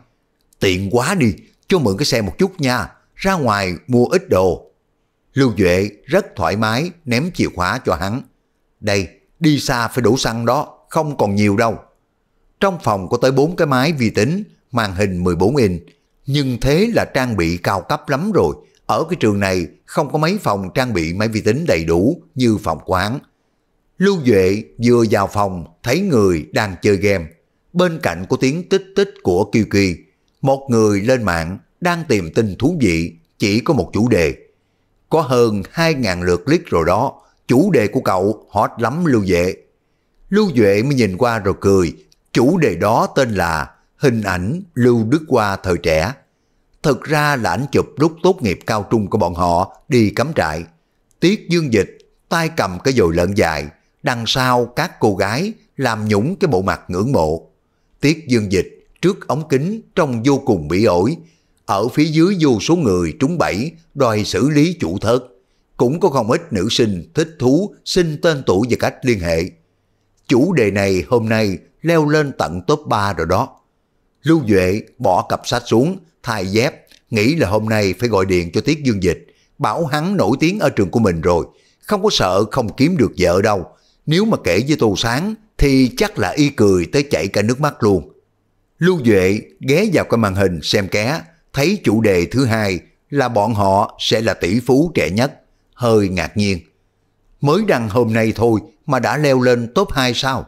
tiện quá đi, cho mượn cái xe một chút nha, ra ngoài mua ít đồ. Lưu Duệ rất thoải mái ném chìa khóa cho hắn. Đây, đi xa phải đủ xăng đó, không còn nhiều đâu. Trong phòng có tới bốn cái máy vi tính, màn hình 14 inch, nhưng thế là trang bị cao cấp lắm rồi. Ở cái trường này không có mấy phòng trang bị máy vi tính đầy đủ như phòng quán. Lưu Duệ vừa vào phòng thấy người đang chơi game, bên cạnh có tiếng tích tích của Kiều Kỳ. Một người lên mạng đang tìm tin thú vị, chỉ có một chủ đề. Có hơn 2.000 lượt click rồi đó, chủ đề của cậu hot lắm Lưu Duệ. Lưu Duệ mới nhìn qua rồi cười, chủ đề đó tên là Hình ảnh Lưu Đức Hoa thời trẻ. thực ra là ảnh chụp lúc tốt nghiệp cao trung của bọn họ đi cắm trại. Tiết Dương Dịch tay cầm cái dồi lợn dài, đằng sau các cô gái làm nhũng cái bộ mặt ngưỡng mộ. Tiết dương dịch trước ống kính trông vô cùng bị ổi. Ở phía dưới vô số người trúng bẫy đòi xử lý chủ thớt. Cũng có không ít nữ sinh thích thú xin tên tuổi và cách liên hệ. Chủ đề này hôm nay leo lên tận top 3 rồi đó. Lưu Duệ bỏ cặp sách xuống, thay dép, nghĩ là hôm nay phải gọi điện cho Tiết Dương Dịch, bảo hắn nổi tiếng ở trường của mình rồi, không có sợ không kiếm được vợ đâu. Nếu mà kể với Tô Sáng thì chắc là y cười tới chảy cả nước mắt luôn. Lưu Duệ ghé vào cái màn hình xem ké, thấy chủ đề thứ hai là bọn họ sẽ là tỷ phú trẻ nhất, hơi ngạc nhiên. Mới đăng hôm nay thôi mà đã leo lên top 2 sao?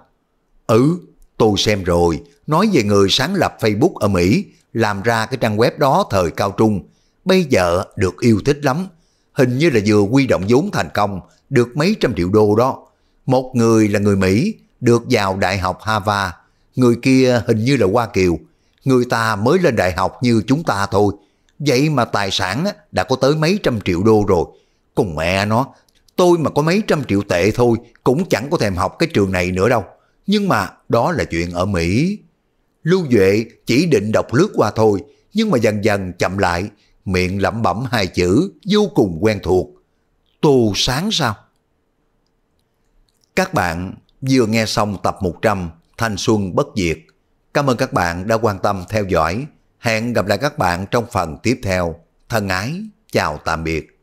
Ừ, tôi xem rồi, nói về người sáng lập Facebook ở Mỹ, làm ra cái trang web đó thời cao trung, bây giờ được yêu thích lắm. Hình như là vừa quy động vốn thành công, được mấy trăm triệu đô đó. Một người là người Mỹ, được vào Đại học Harvard, người kia hình như là Hoa Kiều, người ta mới lên đại học như chúng ta thôi. Vậy mà tài sản đã có tới mấy trăm triệu đô rồi. Cùng mẹ nó, tôi mà có mấy trăm triệu tệ thôi cũng chẳng có thèm học cái trường này nữa đâu. Nhưng mà đó là chuyện ở Mỹ. Lưu Duệ chỉ định đọc lướt qua thôi, nhưng mà dần dần chậm lại, miệng lẩm bẩm hai chữ vô cùng quen thuộc. Tô sáng sao? Các bạn Vừa nghe xong tập 100 Thanh Xuân Bất Diệt. Cảm ơn các bạn đã quan tâm theo dõi. Hẹn gặp lại các bạn trong phần tiếp theo. Thân ái, chào tạm biệt.